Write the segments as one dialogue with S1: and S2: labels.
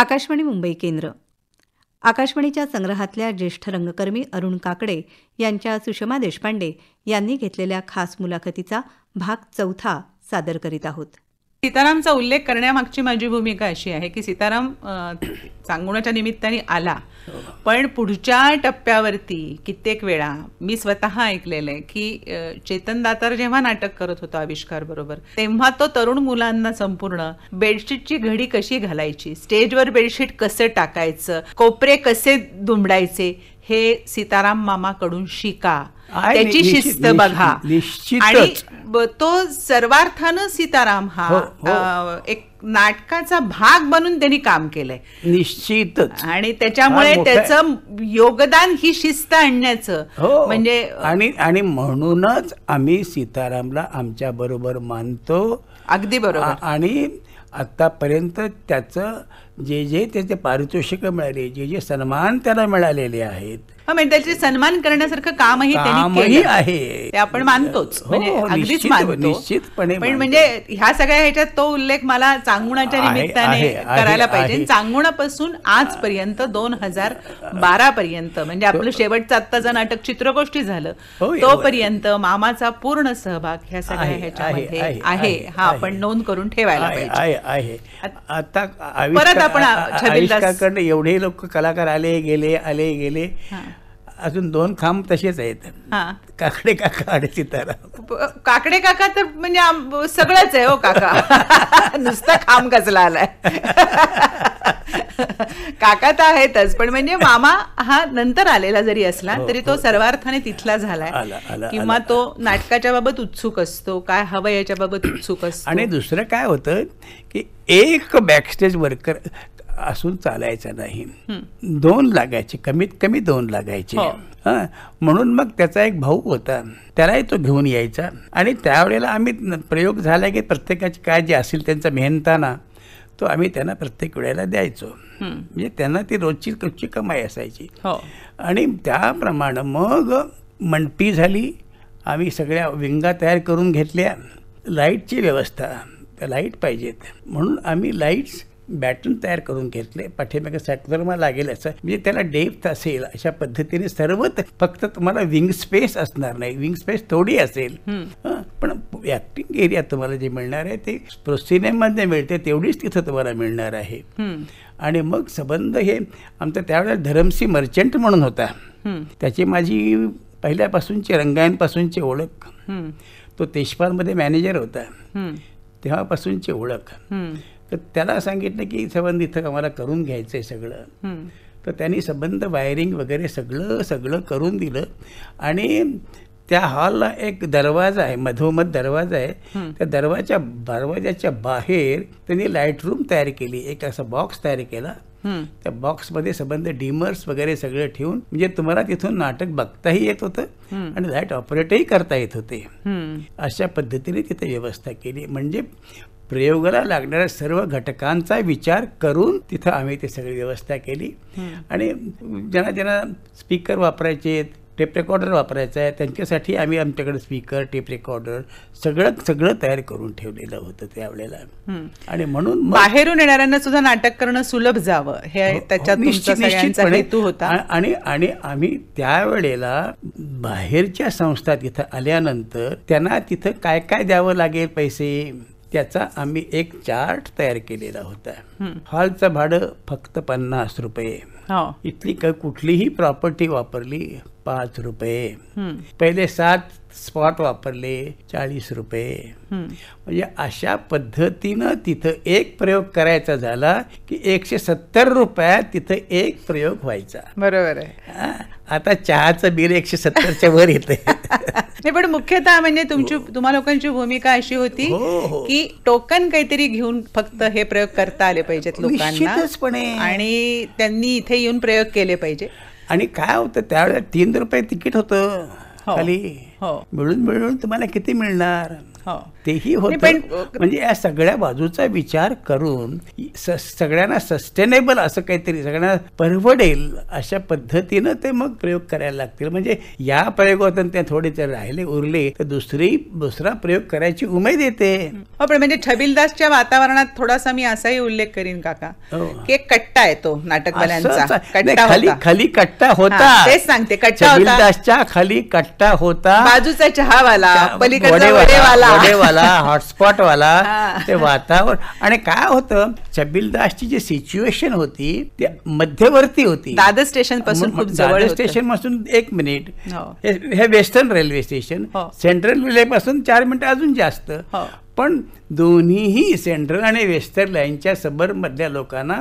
S1: आकाशवाणी मुंबई केंद्र आकाशवाणीच्या संग्रहातल्या ज्येष्ठ रंगकर्मी अरुण काकडे यांच्या सुषमा देशपांडे यांनी घेतलेल्या खास मुलाखतीचा भाग चौथा सादर करीत आहोत सीतारामचा उल्लेख करण्यामागची माझी भूमिका अशी आहे की सीताराम सांगण्याच्या निमित्ताने आला पण पुढच्या टप्प्यावरती कित्येक वेळा मी स्वतः ऐकलेलं आहे की चेतन दातार जेव्हा नाटक करत होता आविष्कार बरोबर तेव्हा तो तरुण मुलांना संपूर्ण बेडशीटची घडी कशी घालायची स्टेजवर बेडशीट कसं टाकायचं कोपरे कसे दुमडायचे हे सीताराम मामाकडून शिका त्याची शिस्त बघा आणि तो सर्वार्थानं सीताराम हा हो, हो. एक नाटकाचा भाग बनून त्यांनी काम केलंय निश्चित आणि त्याच्यामुळे त्याचं योगदान ही शिस्त आणण्याचं हो. म्हणजे
S2: आणि आणि म्हणूनच आम्ही सीतारामला आमच्या बरोबर मानतो अगदी बरोबर आणि आतापर्यंत त्याचं जे जे त्याचे पारितोषिक मिळाले जे जे सन्मान त्याला मिळालेले आहेत
S1: म्हणजे त्याचे सन्मान करण्यासारखं कामही त्यांनी आहे ते आपण मानतोच हो, म्हणजे हो, अगदीच मानतो पण म्हणजे ह्या सगळ्या ह्याच्यात तो उल्लेख मला चांगुणाच्या निमित्ताने करायला पाहिजे चांगुणापासून आजपर्यंत दोन हजार बारा पर्यंत म्हणजे आपलं शेवटचं आत्ताचं नाटक चित्रगोष्टी झालं तोपर्यंत मामाचा पूर्ण सहभाग ह्या सगळ्या ह्याच्यामध्ये आहे हा आपण नोंद करून ठेवायला पाहिजे आता परत आपण
S2: एवढे लोक कलाकार आले गेले आले गेले अजून दोन खांब तसेच आहेत काकडे काका आणि सीताराम
S1: काकडे काका तर म्हणजे सगळंच आहे हो काका नुसता खांब कसला आलाय काका तर आहेतच पण म्हणजे मामा हा नंतर आलेला जरी असला हो, तरी तो हो. सर्वार्थाने तिथला झालाय किंवा तो नाटकाच्या बाबत उत्सुक असतो काय हवं याच्या बाबत उत्सुक असतो आणि
S2: दुसरं काय होतं की एक बॅकस्टेज वर्कर असून चालायचं नाही दोन लागायचे कमीत कमी दोन लागायचे हो. म्हणून मग त्याचा एक भाऊ होता त्यालाही तो घेऊन यायचा आणि त्यावेळेला आम्ही प्रयोग झाला की प्रत्येकाची काय जे असेल त्यांचा मेहनताना तो आम्ही त्यांना प्रत्येक वेळेला द्यायचो म्हणजे त्यांना ती रोजची रोजची कमाई असायची हो. आणि त्याप्रमाणे मग मंडपी झाली आम्ही सगळ्या विंगा तयार करून घेतल्या लाईटची व्यवस्था लाईट पाहिजेत म्हणून आम्ही लाईट्स बॅटन तयार करून घेतले पाठीमागे सॅटवर्मा लागेल असं म्हणजे त्याला डेप्थ असेल अशा पद्धतीने सर्वच फक्त तुम्हाला विंग स्पेस असणार नाही विंग स्पेस थोडी असेल पण ऍक्टिंग एरिया तुम्हाला जे मिळणार आहे ते सिनेमामध्ये मिळते तेवढीच तिथं तुम्हाला मिळणार आहे आणि मग संबंध हे आमचा त्यावेळेला धरमसी मर्चंट म्हणून होता त्याची माझी पहिल्यापासूनची रंगायनपासूनची ओळख तो तेजपालमध्ये मॅनेजर होता तेव्हापासूनची ओळख तर त्याला सांगितलं की संबंध इथं आम्हाला करून घ्यायचं आहे सगळं तर त्यांनी संबंध वायरिंग वगैरे सगळं सगळं करून दिलं आणि त्या हॉलला एक दरवाजा आहे मधोमध दरवाजा आहे त्या दरवाजा दरवाजाच्या बाहेर त्यांनी लाईट रूम तयार केली एक असा बॉक्स तयार केला त्या बॉक्समध्ये संबंध डिमर्स वगैरे सगळं ठेवून म्हणजे तुम्हाला तिथून नाटक बघताही येत होतं आणि लाईट ऑपरेटही करता येत होते अशा पद्धतीने तिथे व्यवस्था केली म्हणजे प्रयोगाला लागणाऱ्या सर्व घटकांचा विचार करून तिथं आम्ही ते सगळी व्यवस्था केली आणि ज्यांना ज्यांना स्पीकर वापरायचे टेप रेकॉर्डर वापरायचं आहे त्यांच्यासाठी आम्ही आमच्याकडे स्पीकर टेप रेकॉर्डर सगळं सगळं तयार करून ठेवलेलं होतं त्यावेळेला आणि म्हणून
S1: बाहेरून येणाऱ्यांना सुद्धा नाटक करणं सुलभ जावं हे हो, त्याच्यात हो, हेतू
S2: होता आणि आणि आम्ही त्यावेळेला बाहेरच्या संस्था तिथं आल्यानंतर त्यांना तिथं काय काय द्यावं लागेल पैसे त्याचा आम्ही एक चार्ट तयार केलेला होता हॉलचं भाडं फक्त पन्नास रुपये हो. इथली कुठलीही प्रॉपर्टी वापरली पाच रुपये पहिले सात स्पॉट वापरले चाळीस रुपये
S1: म्हणजे
S2: अशा पद्धतीनं तिथं एक प्रयोग करायचा झाला की एकशे सत्तर रुपयात तिथं एक प्रयोग व्हायचा
S1: बरोबर आहे
S2: आता चहाचं बिल एकशे सत्तरच्या वर येते
S1: नाही पण मुख्यतः म्हणजे तुमची हो. तुम्हाला लोकांची भूमिका अशी होती हो, हो. की टोकन काहीतरी घेऊन फक्त हे प्रयोग करता आले पाहिजेत लोकांना आणि त्यांनी इथे येऊन प्रयोग केले पाहिजे
S2: आणि काय होतं त्यावेळेला तीन रुपये तिकीट होतं हो. खाली हो. मिळून मिळून
S1: तुम्हाला किती मिळणार हो.
S2: तेही होतं म्हणजे या सगळ्या बाजूचा विचार करून सगळ्यांना सस्टेनेबल असं काहीतरी सगळ्यांना परवडेल अशा पद्धतीनं ते मग प्रयोग करायला लागतील म्हणजे या प्रयोगातून ते थोडे जर राहिले उरले तर दुसरी दुसरा प्रयोग करायची उमेद येते
S1: हो, म्हणजे छबिलदासच्या वातावरणात थोडासा मी असाही उल्लेख करीन काका हो. की एक कट्टा येतो नाटक खाली
S2: खाली कट्टा होता तेच
S1: सांगते कट्टा होता
S2: खाली कट्टा होता
S1: बाजूचा चहावाला पलीकडे वाला वाला
S2: हॉटस्पॉट वाला ते वातावरण आणि काय होतं ची जी सिच्युएशन होती ते मध्यवर्ती होती दादर स्टेशन पासून खूप जवळ स्टेशन पासून एक मिनिट हो. हे western railway station central railway पासून चार मिनिट अजून जास्त हो. पण दोन्हीही सेंट्रल आणि वेस्टर्न लाईनच्या सबर मधल्या लोकांना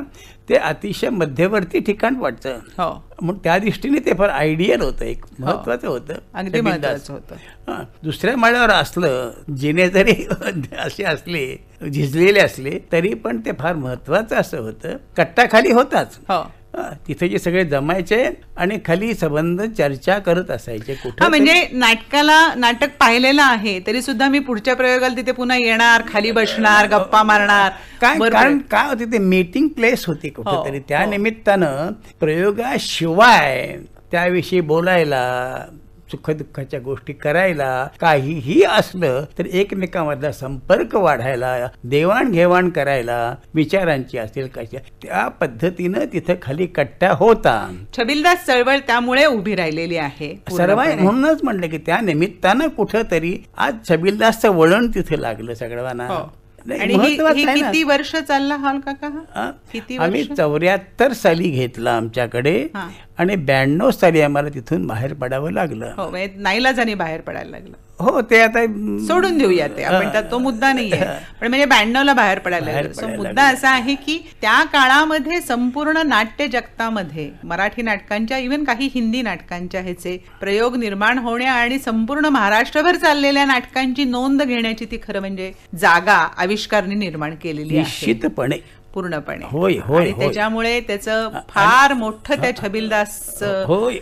S2: ते अतिशय मध्यवर्ती ठिकाण वाटतं हो. मग त्या दृष्टीने ते फार आयडियल होतं एक हो. महत्वाचं होतं अगदी महत्वाचं
S3: होतं
S2: दुसऱ्या माळ्यावर असलं जिने जरी असे असले झिजलेले असले तरी पण ते फार महत्वाचं असं होतं कट्टा खाली होताच हो. तिथे जे सगळे जमायचे आणि खाली संबंध चर्चा करत असायचे कुठं म्हणजे
S1: नाटकाला नाटक पाहिलेलं आहे तरी सुद्धा मी पुढच्या प्रयोगाला तिथे पुन्हा येणार खाली बसणार हो, हो. गप्पा मारणार काय कारण
S2: काय होते ते मीटिंग प्लेस होती कुठेतरी हो, त्या निमित्तानं प्रयोगाशिवाय त्याविषयी बोलायला सुखदुःखाच्या गोष्टी करायला काहीही असलं तर एकमेकांमधला संपर्क वाढायला देवाणघेवाण करायला विचारांची असेल कशा त्या पद्धतीनं तिथं खाली कट्ट्या होता
S1: छबिलदास चळवळ त्यामुळे उभी राहिलेली आहे सर्व म्हणूनच
S2: म्हणलं की त्या निमित्तानं तरी आज छबिलदासचं वळण तिथे लागलं सगळ्यांना हो. आणि किती
S1: वर्ष चालला हॉल काका आम्ही
S2: चौऱ्याहत्तर साली घेतला आमच्याकडे आणि ब्याण्णव साली आम्हाला तिथून बाहेर पडावं लागलं
S1: हो, म्हणजे नाईलाजाने बाहेर पडायला लागलं
S2: हो ते आता सोडून देऊया ते आपण
S1: तो मुद्दा नाही आहे पण म्हणजे ब्याण्णवला बाहेर पडायला सो मुद्दा असा आहे की त्या काळामध्ये संपूर्ण नाट्य जगतामध्ये मराठी नाटकांच्या इव्हन काही हिंदी नाटकांच्या ह्याचे प्रयोग निर्माण होण्या आणि संपूर्ण महाराष्ट्रभर चाललेल्या नाटकांची नोंद घेण्याची ती खरं म्हणजे जागा आविष्कारने निर्माण केलेली निश्चितपणे पूर्णपणे होय होय त्याच्यामुळे त्याचं फार मोठं त्या छबिलदास होय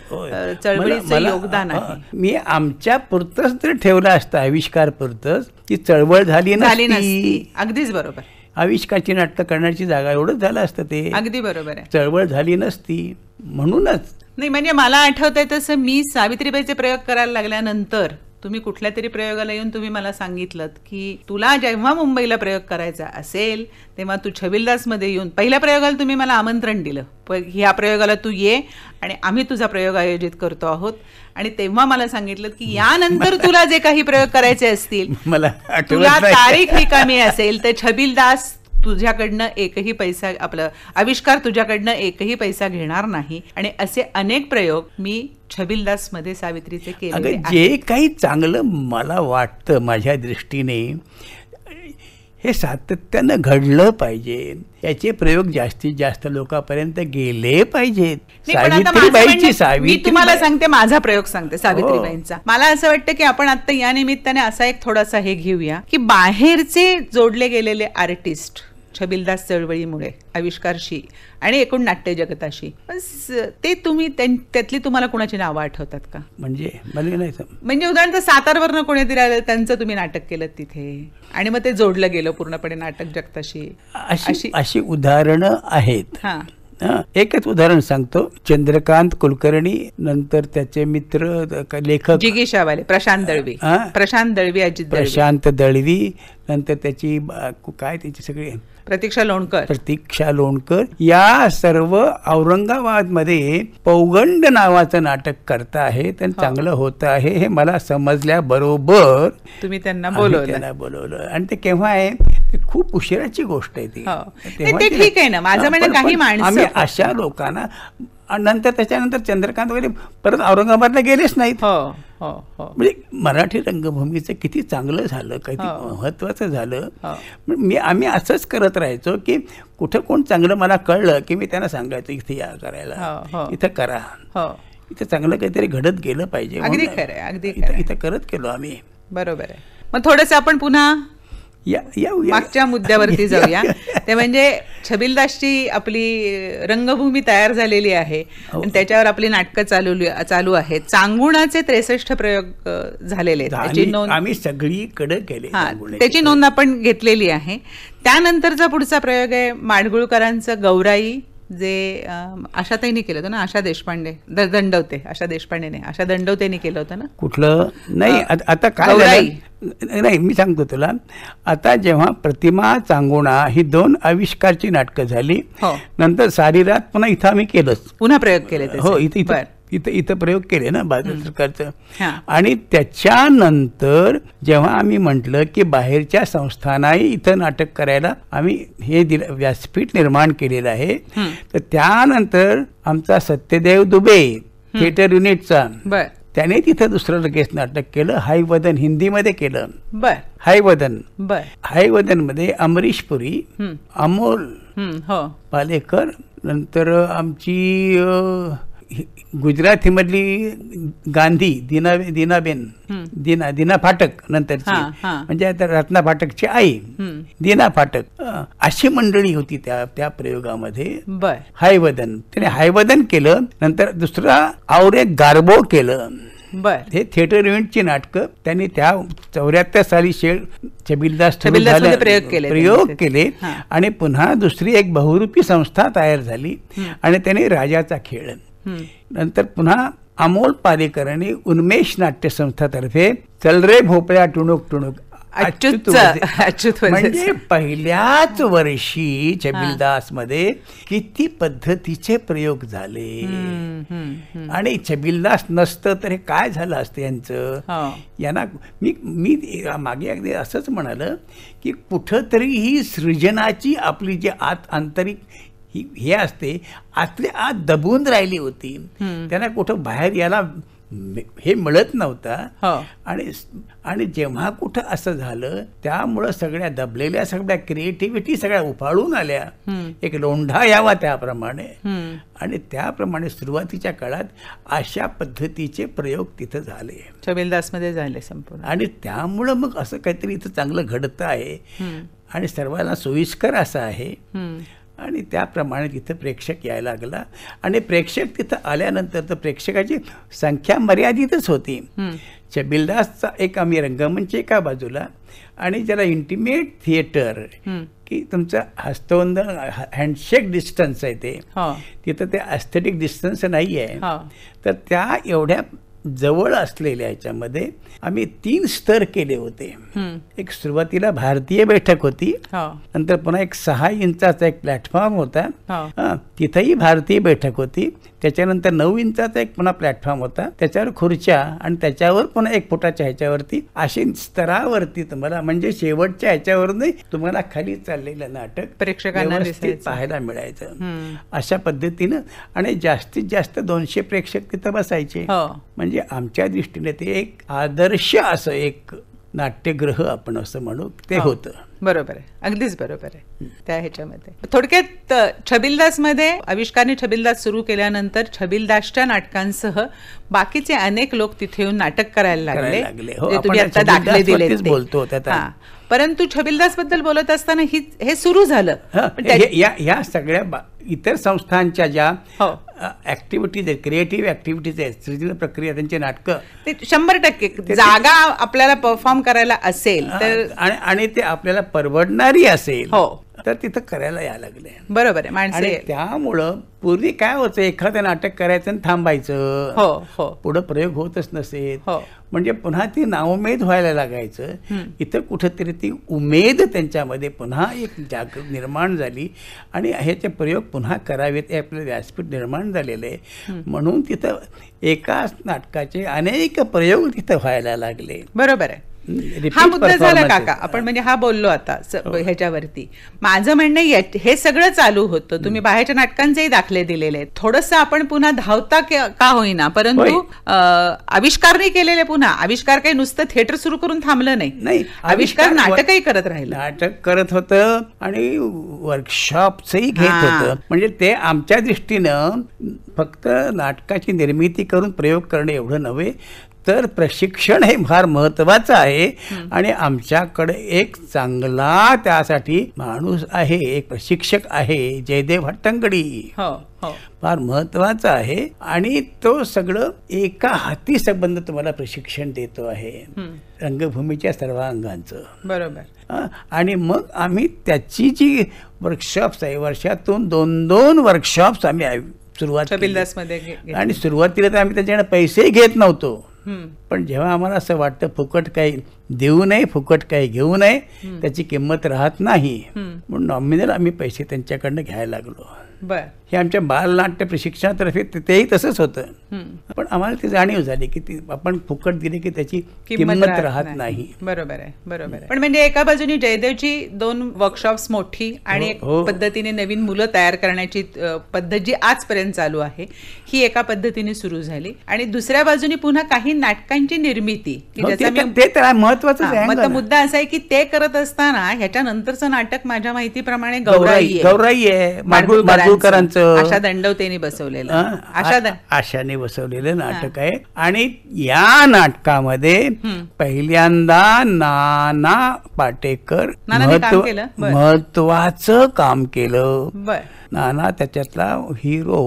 S1: चळवळीचं योगदान आहे
S2: मी आमच्या पुरतच तर ठेवलं असतं आविष्कार पुरतच ती चळवळ झाली नाही अगदीच बरोबर आविष्कारची नाटकं करण्याची जागा एवढंच झालं असतं ते
S1: अगदी बरोबर आहे
S2: चळवळ झाली नसती म्हणूनच
S1: नाही म्हणजे मला आहे तसं मी सावित्रीबाईचे प्रयोग करायला लागल्यानंतर तुम्ही कुठल्या तरी प्रयोगाला येऊन तुम्ही मला सांगितलं की तुला जेव्हा मुंबईला प्रयोग करायचा असेल तेव्हा तू मध्ये येऊन पहिल्या प्रयोगाला तुम्ही मला आमंत्रण दिलं ह्या प्रयोगाला तू ये आणि आम्ही तुझा प्रयोग आयोजित करतो आहोत आणि तेव्हा मला सांगितलं की यानंतर तुला जे काही प्रयोग करायचे असतील
S2: मला तुला तारीख रिकामी
S1: असेल तर छबिलदास तुझ्याकडनं एकही पैसा आपलं आविष्कार तुझ्याकडनं एकही पैसा घेणार नाही आणि असे अनेक प्रयोग मी छबिलदास मध्ये सावित्रीचे केले जे
S2: काही चांगलं मला वाटतं माझ्या दृष्टीने हे सातत्यानं घडलं पाहिजे याचे प्रयोग जास्तीत जास्त लोकांपर्यंत गेले पाहिजेत सावित्रीबाईची सावित्री म्हणजे मी तुम्हाला
S1: सांगते माझा प्रयोग सांगते हो. सावित्रीबाईंचा मला असं वाटतं की आपण आता या निमित्ताने असा एक थोडासा हे घेऊया की बाहेरचे जोडले गेलेले आर्टिस्ट छबिलदास चळवळीमुळे आविष्कारशी आणि एकूण नाट्य जगताशी ते तुम्ही त्यातली तुम्हाला कुणाची नावं आठवतात का म्हणजे नाही म्हणजे उदाहरणार्थ सातारवरनं कोणीतरी आलं त्यांचं तुम्ही नाटक केलं तिथे आणि मग ते जोडलं गेलं पूर्णपणे नाटक जगताशी
S2: अशी अशी उदाहरणं आहेत हा एकच उदाहरण सांगतो चंद्रकांत कुलकर्णी नंतर त्याचे मित्र
S1: लेखक जिगीशावाले प्रशांत दळवी प्रशांत दळवी अजित प्रशांत
S2: दळवी नंतर त्याची काय त्याची सगळी प्रतीक्षा लोणकर प्रतीक्षा लोणकर या सर्व औरंगाबादमध्ये पौगंड नावाचं नाटक करता आहे त्यांना हो. चांगलं होतं आहे हे मला समजल्याबरोबर
S1: तुम्ही त्यांना बोलवलं त्यांना बोलवलं
S2: आणि ते केव्हा आहे ते खूप उशिराची गोष्ट आहे ती हो. ठीक
S1: आहे ना माझं म्हणजे काही माणसं आम्ही अशा
S2: लोकांना नंतर त्याच्यानंतर चंद्रकांत वगैरे परत औरंगाबादला गेलेच नाहीत हो. हो, हो. म्हणजे मराठी रंगभूमीचं किती चांगलं झालं काही हो. महत्वाचं झालं म्हणजे मी आम्ही असंच करत राहायचो की कुठं कोण चांगलं मला कळलं की मी त्यांना सांगायचं इथे या करायला इथं करा इथं चांगलं काहीतरी घडत गेलं पाहिजे अगदी खरं अगदी इथं करत गेलो आम्ही
S1: बरोबर आहे मग थोडस आपण पुन्हा
S2: मागच्या
S1: मुद्द्यावरती जाऊया ते म्हणजे छबिलदासची आपली रंगभूमी तयार झालेली आहे हो. आणि त्याच्यावर आपली नाटकं चालू चालू आहेत चांगुणाचे त्रेसष्ट प्रयोग झालेले त्याची नोंद आम्ही
S2: सगळीकडे केले
S1: त्याची नोंद आपण घेतलेली आहे त्यानंतरचा पुढचा प्रयोग आहे माडगुळकरांचं गौराई जे आशाताईने केलं होतं ना आशा देशपांडे दंडवते आशा देशपांडेने आशा दंडवतेने केलं होतं ना
S2: कुठलं नाही आता काय नाही मी सांगतो तुला आता जेव्हा प्रतिमा चांगोणा ही दोन आविष्कारची नाटकं झाली हो. नंतर सारी रात पुन्हा इथं आम्ही केलंच पुन्हा प्रयोग केले हो इथे इथं इथं प्रयोग केले ना भारत सरकारचं आणि त्याच्यानंतर जेव्हा आम्ही म्हटलं की बाहेरच्या संस्थांनाही इथं नाटक करायला आम्ही हे दिलं व्यासपीठ निर्माण केलेलं आहे तर त्यानंतर आमचा सत्यदेव दुबे थिएटर युनिटचा त्याने तिथं दुसरं लगेच नाटक केलं हाय वदन हिंदीमध्ये केलं हाय वदन हाय वदन मध्ये अमरीश पुरी अमोल हो. पालेकर नंतर आमची गुजरात मधली गांधी दिना दिनाबेन दिना दिना फाटक नंतरची म्हणजे रत्ना फाटकची आई दिना फाटक अशी मंडळी होती त्या त्या प्रयोगामध्ये हायवदन त्याने हायवदन केलं नंतर दुसरा आवरे गार्बो केलं बर हे थिएटर ची नाटकं त्यांनी त्या चौऱ्याहत्तर साली शेळ छबिलदास प्रयोग केले प्रयोग केले आणि पुन्हा दुसरी एक बहुरूपी संस्था तयार झाली आणि त्याने राजाचा खेळ नंतर पुन्हा अमोल आणि उन्मेष नाट्यसंस्थातर्फे चल रे भोपळ्या टुणूक टुणूक अच्युत अच्युत म्हणजे, म्हणजे, म्हणजे पहिल्याच वर्षी छबिलदास मध्ये किती पद्धतीचे प्रयोग झाले आणि छबिलदास नसत तर हे काय झालं असतं यांचं यांना मी मी मागे अगदी असंच म्हणाल की कुठंतरी ही सृजनाची आपली जी आत आंतरिक ही हे असते आतली आत दबून राहिली होती त्यांना कुठं बाहेर यायला हे मिळत नव्हता हो. आणि आणि जेव्हा कुठं असं झालं त्यामुळं सगळ्या दबलेल्या सगळ्या क्रिएटिव्हिटी सगळ्या उफाळून आल्या एक लोंढा यावा त्याप्रमाणे आणि त्याप्रमाणे सुरुवातीच्या काळात अशा पद्धतीचे प्रयोग तिथं झाले मध्ये झाले संपूर्ण आणि त्यामुळं मग असं काहीतरी इथं चांगलं घडतं आहे आणि सर्वांना सोयीस्कर असं आहे आणि त्याप्रमाणे तिथं प्रेक्षक यायला लागला आणि प्रेक्षक तिथं आल्यानंतर तर प्रेक्षकाची संख्या मर्यादितच होती छबिलदासचा एक आम्ही रंगमंच एका बाजूला आणि ज्याला इंटिमेट थिएटर की तुमचं हस्तवंदन हँडशेक डिस्टन्स आहे ते हो. तिथं ते अस्थेटिक डिस्टन्स नाही आहे तर त्या एवढ्या जवळ असलेल्या याच्यामध्ये आम्ही तीन स्तर केले होते एक सुरुवातीला भारतीय बैठक होती हो. नंतर पुन्हा एक सहा इंचाचा एक प्लॅटफॉर्म होता हो. तिथेही भारतीय बैठक होती त्याच्यानंतर नऊ इंचाचा एक पुन्हा प्लॅटफॉर्म होता त्याच्यावर खुर्च्या आणि त्याच्यावर पुन्हा एक फुटाच्या ह्याच्यावरती अशी स्तरावरती तुम्हाला म्हणजे शेवटच्या ह्याच्यावरून तुम्हाला खाली चाललेलं नाटक प्रेक्षकांना पाहायला मिळायचं अशा पद्धतीनं आणि जास्तीत जास्त दोनशे प्रेक्षक तिथं बसायचे हो. म्हणजे आमच्या दृष्टीने ते एक आदर्श असं एक नाट्यग्रह आपण असं म्हणू ते हो. होतं
S1: बरोबर आहे अगदीच बरोबर आहे त्या ह्याच्यामध्ये थोडक्यात मध्ये आविष्कारने छबिलदास सुरू केल्यानंतर छबिलदासच्या नाटकांसह बाकीचे अनेक लोक तिथे येऊन नाटक करायला लागले हो, तुम्ही आता दाखले बोलतो परंतु छबिलदास बद्दल बोलत असताना ही हे सुरू झालं
S2: या या सगळ्या इतर संस्थांच्या ज्या ऍक्टिव्हिटीज हो. आहेत क्रिएटिव्ह ऍक्टिव्हिटीज आहेत सृजन प्रक्रिया त्यांचे नाटकं
S1: ते शंभर टक्के जागा आपल्याला परफॉर्म करायला असेल तर
S2: आणि ते आपल्याला परवडणारी असेल हो तर तिथं करायला या लागले बरोबर आहे अरे त्यामुळं पूर्वी काय होतं एखादं नाटक करायचं आणि थांबायचं हो हो पुढं प्रयोग होतच नसेल हो. म्हणजे पुन्हा ती नाउमेद व्हायला लागायचं इथं कुठंतरी ती उमेद त्यांच्यामध्ये पुन्हा एक जाग निर्माण झाली आणि ह्याचे प्रयोग पुन्हा करावेत हे आपलं व्यासपीठ निर्माण झालेलं आहे म्हणून तिथं एकाच नाटकाचे अनेक प्रयोग तिथं व्हायला लागले बरोबर आहे हा मुद्दा झाला काका
S1: आपण म्हणजे हा बोललो आता हो. ह्याच्यावरती माझं म्हणणं हे सगळं चालू होतं तुम्ही बाहेरच्या नाटकांचेही दाखले दिलेले थोडस आपण पुन्हा धावता का होईना परंतु आविष्कार नाही केलेले पुन्हा आविष्कार काही नुसतं थिएटर सुरू करून थांबलं नाही आविष्कार नाटकही करत राहिलं
S2: नाटक करत होतं आणि वर्कशॉपचही घेत होतं म्हणजे ते आमच्या दृष्टीनं फक्त नाटकाची निर्मिती करून प्रयोग करणे एवढं नव्हे तर प्रशिक्षण हे फार महत्वाचं आहे आणि आमच्याकडे एक चांगला त्यासाठी माणूस आहे एक प्रशिक्षक आहे जयदेव हट्टंगडी हो, हो. फार महत्वाचा आहे आणि तो सगळं एका हाती संबंध तुम्हाला प्रशिक्षण देतो आहे रंगभूमीच्या सर्व अंगांचं
S3: बरोबर
S2: आणि मग आम्ही त्याची जी वर्कशॉप्स आहे वर्षातून दोन दोन वर्कशॉप्स आम्ही
S1: सुरुवात आणि
S2: सुरुवातीला तर आम्ही त्याच्याकडे पैसे घेत नव्हतो पण जेव्हा आम्हाला असं वाटतं फुकट काही देऊ नये फुकट काही घेऊ नये त्याची किंमत राहत नाही म्हणून नॉमिनल आम्ही पैसे त्यांच्याकडनं घ्यायला लागलो बर हे आमच्या बालनाट्य प्रशिक्षणातर्फे तेही तसंच होतं पण आम्हाला ती जाणीव झाली की ती आपण फुकट दिली की त्याची किंमत राहत नाही बरोबर आहे
S1: बरोबर पण म्हणजे एका बाजूने जयदेवची दोन वर्कशॉप्स मोठी आणि हो, हो. पद्धतीने नवीन मुलं तयार करण्याची पद्धत जी आजपर्यंत चालू आहे ही एका पद्धतीने सुरू झाली आणि दुसऱ्या बाजूने पुन्हा काही नाटकांची निर्मिती ते तर महत्वाचं आहे मुद्दा असा आहे की ते करत असताना ह्याच्या नंतरचं नाटक माझ्या माहितीप्रमाणे गौराई गौराई आहे अशा आशा दंडवतेने बसवलेलं आशा
S2: आशाने बसवलेलं नाटक आहे आणि या नाटकामध्ये पहिल्यांदा नाना पाटेकर महत्वाचं काम केलं नाना त्याच्यातला हिरो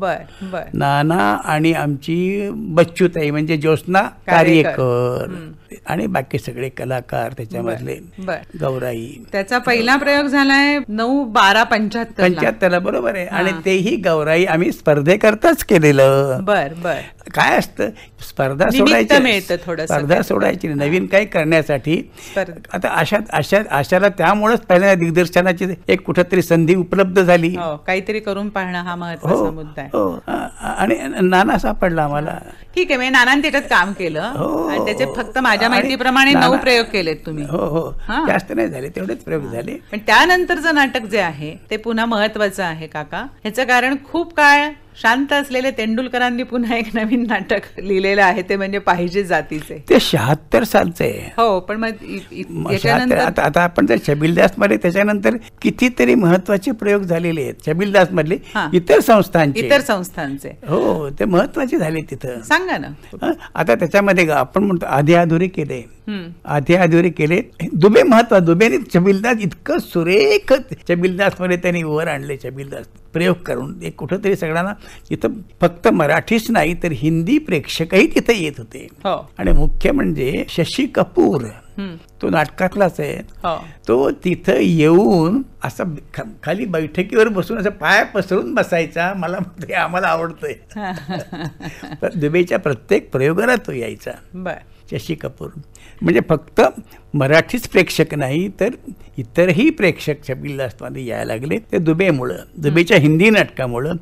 S2: बर बर नाना आणि आमची बच्चूताई म्हणजे ज्योत्ना कार्यकर आणि बाकी सगळे कलाकार त्याच्यामधले गौराई
S1: त्याचा पहिला प्रयोग झालाय नऊ बारा पंच्याहत्तर ला बरोबर आहे आणि
S2: तेही गौराई आम्ही स्पर्धेकरताच केलेलं बर बर काय असतं स्पर्धा सोडायची
S1: स्पर्धा सोडायची
S2: नवीन काही करण्यासाठी आता अशा अशा अशाला त्यामुळेच पहिल्या दिग्दर्शनाची एक कुठेतरी संधी उपलब्ध झाली हो,
S1: काहीतरी करून पाहणं हा महत्वाचा हो, मुद्दा आहे हो. आणि
S2: नाना सापडला आम्हाला
S1: ठीक आहे मी नाना त्याच्यात काम केलं आणि त्याचे फक्त माझ्या माहितीप्रमाणे नऊ प्रयोग केलेत
S2: तुम्ही हो हो जास्त नाही झाले तेवढेच प्रयोग झाले
S1: पण त्यानंतरचं नाटक जे आहे ते पुन्हा महत्वाचं आहे काका ह्याचं कारण खूप काळ शांत असलेले तेंडुलकरांनी पुन्हा एक नवीन नाटक लिहिलेलं आहे ते म्हणजे पाहिजे जातीचे
S2: ते शहात्तर सालचे
S1: हो पण आता
S2: आपण जर शबिलदास मध्ये त्याच्यानंतर कितीतरी महत्वाचे प्रयोग झालेले आहेत छबिलदास मधले इतर संस्थांचे इतर
S1: संस्थांचे हो
S2: ते महत्वाचे झाले तिथं
S1: सांगा ना
S2: आता त्याच्यामध्ये आपण म्हणतो आधी अधुरी केले आधी अधुरी केले दुबे महत्व दुबेने शबिलदास इतकं सुरेख शबिलदास मध्ये त्यांनी वर आणले शबिलदास प्रयोग करून एक कुठंतरी सगळ्यांना इथं फक्त मराठीच नाही तर हिंदी प्रेक्षकही तिथे येत होते हो. आणि मुख्य म्हणजे शशी कपूर तो नाटकातलाच आहे हो. तो तिथं येऊन असा खाली बैठकीवर बसून असं पाय पसरून बसायचा मला ते आम्हाला आवडतंय दुबईच्या प्रत्येक प्रयोगाला तो यायचा शशी कपूर म्हणजे फक्त मराठीच प्रेक्षक नाही तर इतरही प्रेक्षक छबिल दासमध्ये यायला लागले ते दुबेमुळं दुबेच्या हिंदी नाटकामुळं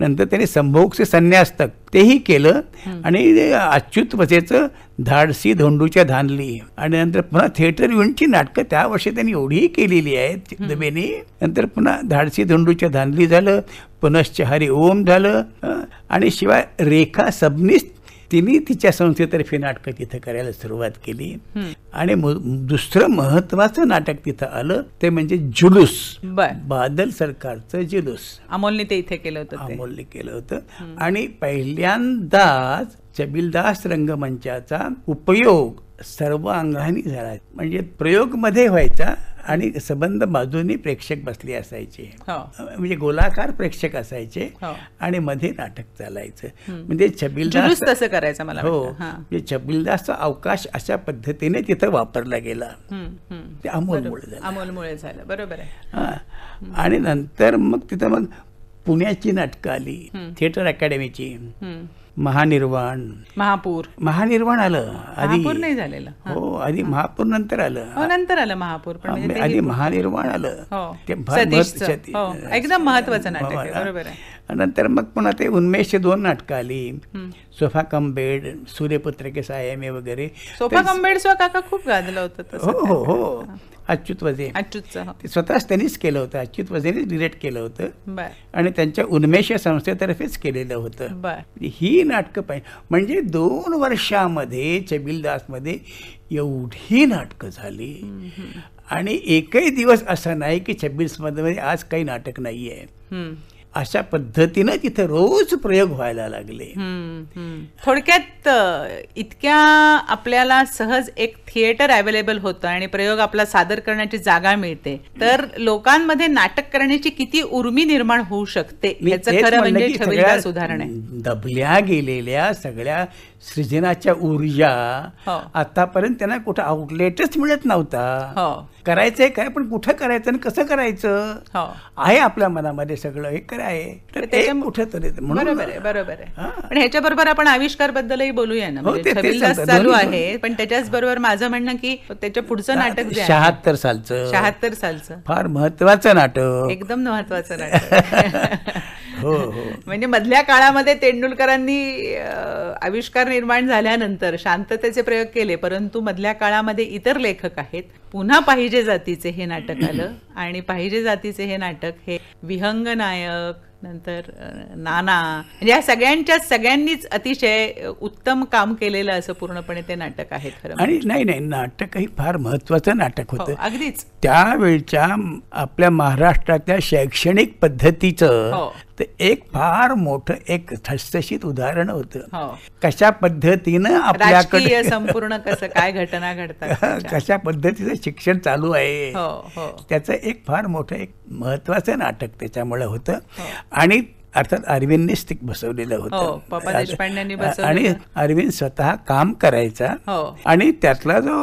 S2: नंतर त्याने संभोगचे संन्यास तेही केलं आणि अच्युत वसेचं धाडसी धोंडूच्या धानली आणि नंतर पुन्हा थिएटर युनची नाटकं त्या वर्षी त्यांनी एवढीही केलेली आहेत दुबेने नंतर पुन्हा धाडसी धोंडूच्या धानली झालं पुनश्चहारी ओम झालं आणि शिवाय रेखा सबनीस तिने तिच्या संस्थेतर्फे नाटक तिथं करायला सुरुवात केली आणि दुसरं महत्वाचं नाटक तिथं आलं ते म्हणजे जुलूस बादल सरकारचं जुलूस अमोलने ते इथे केलं होतं अमोलने केलं होतं आणि पहिल्यांदाच चबिलदास रंगमंचाचा उपयोग सर्व अंगाने झाला म्हणजे प्रयोग मध्ये व्हायचा आणि सबंध बाजूनी प्रेक्षक बसले असायचे हो. म्हणजे गोलाकार प्रेक्षक असायचे हो. आणि मध्ये नाटक चालायचं म्हणजे छबिलदास कसं करायचं मला हो म्हणजे छबीलदासचा अवकाश अशा पद्धतीने तिथं वापरला गेला ते अमोलमुळे झालं
S1: अमोलमुळे झालं बरोबर आहे आणि
S2: नंतर मग तिथं मग पुण्याची नाटकं आली थिएटर अकॅडमीची महानिर्वाण महापूर महानिर्वाण आलं आधी नाही झालेलं हो आधी महापूर नंतर आलं हो,
S1: नंतर आलं महापूर म्हणजे आधी महानिर्वाण
S2: आलं हो. ते
S1: हो, एकदम महत्वाचं नाटक बरोबर
S2: नंतर मग पुन्हा ते उन्मेषची दोन नाटकं आली सोफा कंबेड बेड सूर्यपुत्र सायमे वगैरे सोफा कम बेड
S1: काका खूप गाजलं होतं हो हो अच्युत वझे अच्युत हो.
S2: स्वतःच त्यांनीच केलं होतं अच्युत वझेनेच डिरेक्ट केलं होतं आणि त्यांच्या उन्मेष संस्थेतर्फेच केलेलं होतं म्हणजे ही नाटकं पाहिजे म्हणजे दोन वर्षामध्ये चबिलदासमध्ये एवढी नाटकं झाली आणि एकही दिवस असा नाही की मध्ये आज काही नाटक नाही आहे अशा पद्धतीनं तिथे रोज प्रयोग व्हायला लागले
S1: थोडक्यात इतक्या आपल्याला सहज एक थिएटर अवेलेबल होतं आणि प्रयोग आपला सादर करण्याची जागा मिळते तर लोकांमध्ये नाटक करण्याची किती उर्मी निर्माण होऊ शकते याच खरं म्हणजे उदाहरण
S2: दबल्या गेलेल्या सगळ्या सृजनाच्या ऊर्जा हो. आतापर्यंत त्यांना कुठं आउटलेटच मिळत नव्हता हो. करायचंय काय पण कुठं करायचं आणि कसं करायचं हो. आहे आपल्या मनामध्ये सगळं हे कराय कुठंतरी बरोबर आहे
S1: बरोबर आहे पण बरोबर आपण आविष्कार बद्दलही बोलूया ना म्हणजे चालू आहे पण त्याच्याच बरोबर माझं म्हणणं की त्याच्या पुढचं नाटक शहात्तर
S2: सालचं शहात्तर सालचं फार महत्वाचं नाटक
S1: एकदम महत्वाचं नाटक हो, हो. म्हणजे मधल्या काळामध्ये तेंडुलकरांनी आविष्कार निर्माण झाल्यानंतर शांततेचे प्रयोग केले परंतु मधल्या काळामध्ये इतर लेखक आहेत पुन्हा पाहिजे जातीचे हे नाटक आलं आणि पाहिजे जातीचे हे नाटक हे विहंग नायक नंतर नाना म्हणजे या सगळ्यांच्या सगळ्यांनीच अतिशय उत्तम काम केलेलं असं पूर्णपणे ते नाटक आहे खरं आणि म्हणजे.
S2: नाही नाही नाटक फार महत्वाचं नाटक होतं हो, अगदीच त्यावेळच्या आपल्या महाराष्ट्रातल्या शैक्षणिक पद्धतीचं हो. ते एक फार मोठं एक ठसठशीत उदाहरण होतं हो. कशा पद्धतीनं आपल्याकडे संपूर्ण
S1: कसं काय घटना घडतात
S2: कशा पद्धतीचं शिक्षण चालू आहे त्याचं एक फार मोठं एक महत्वाचं नाटक त्याच्यामुळे होतं आणि अर्थात अरविंदनेच ते बसवलेलं होतं हो, आणि अरविंद स्वतः काम करायचा हो. आणि त्यातला जो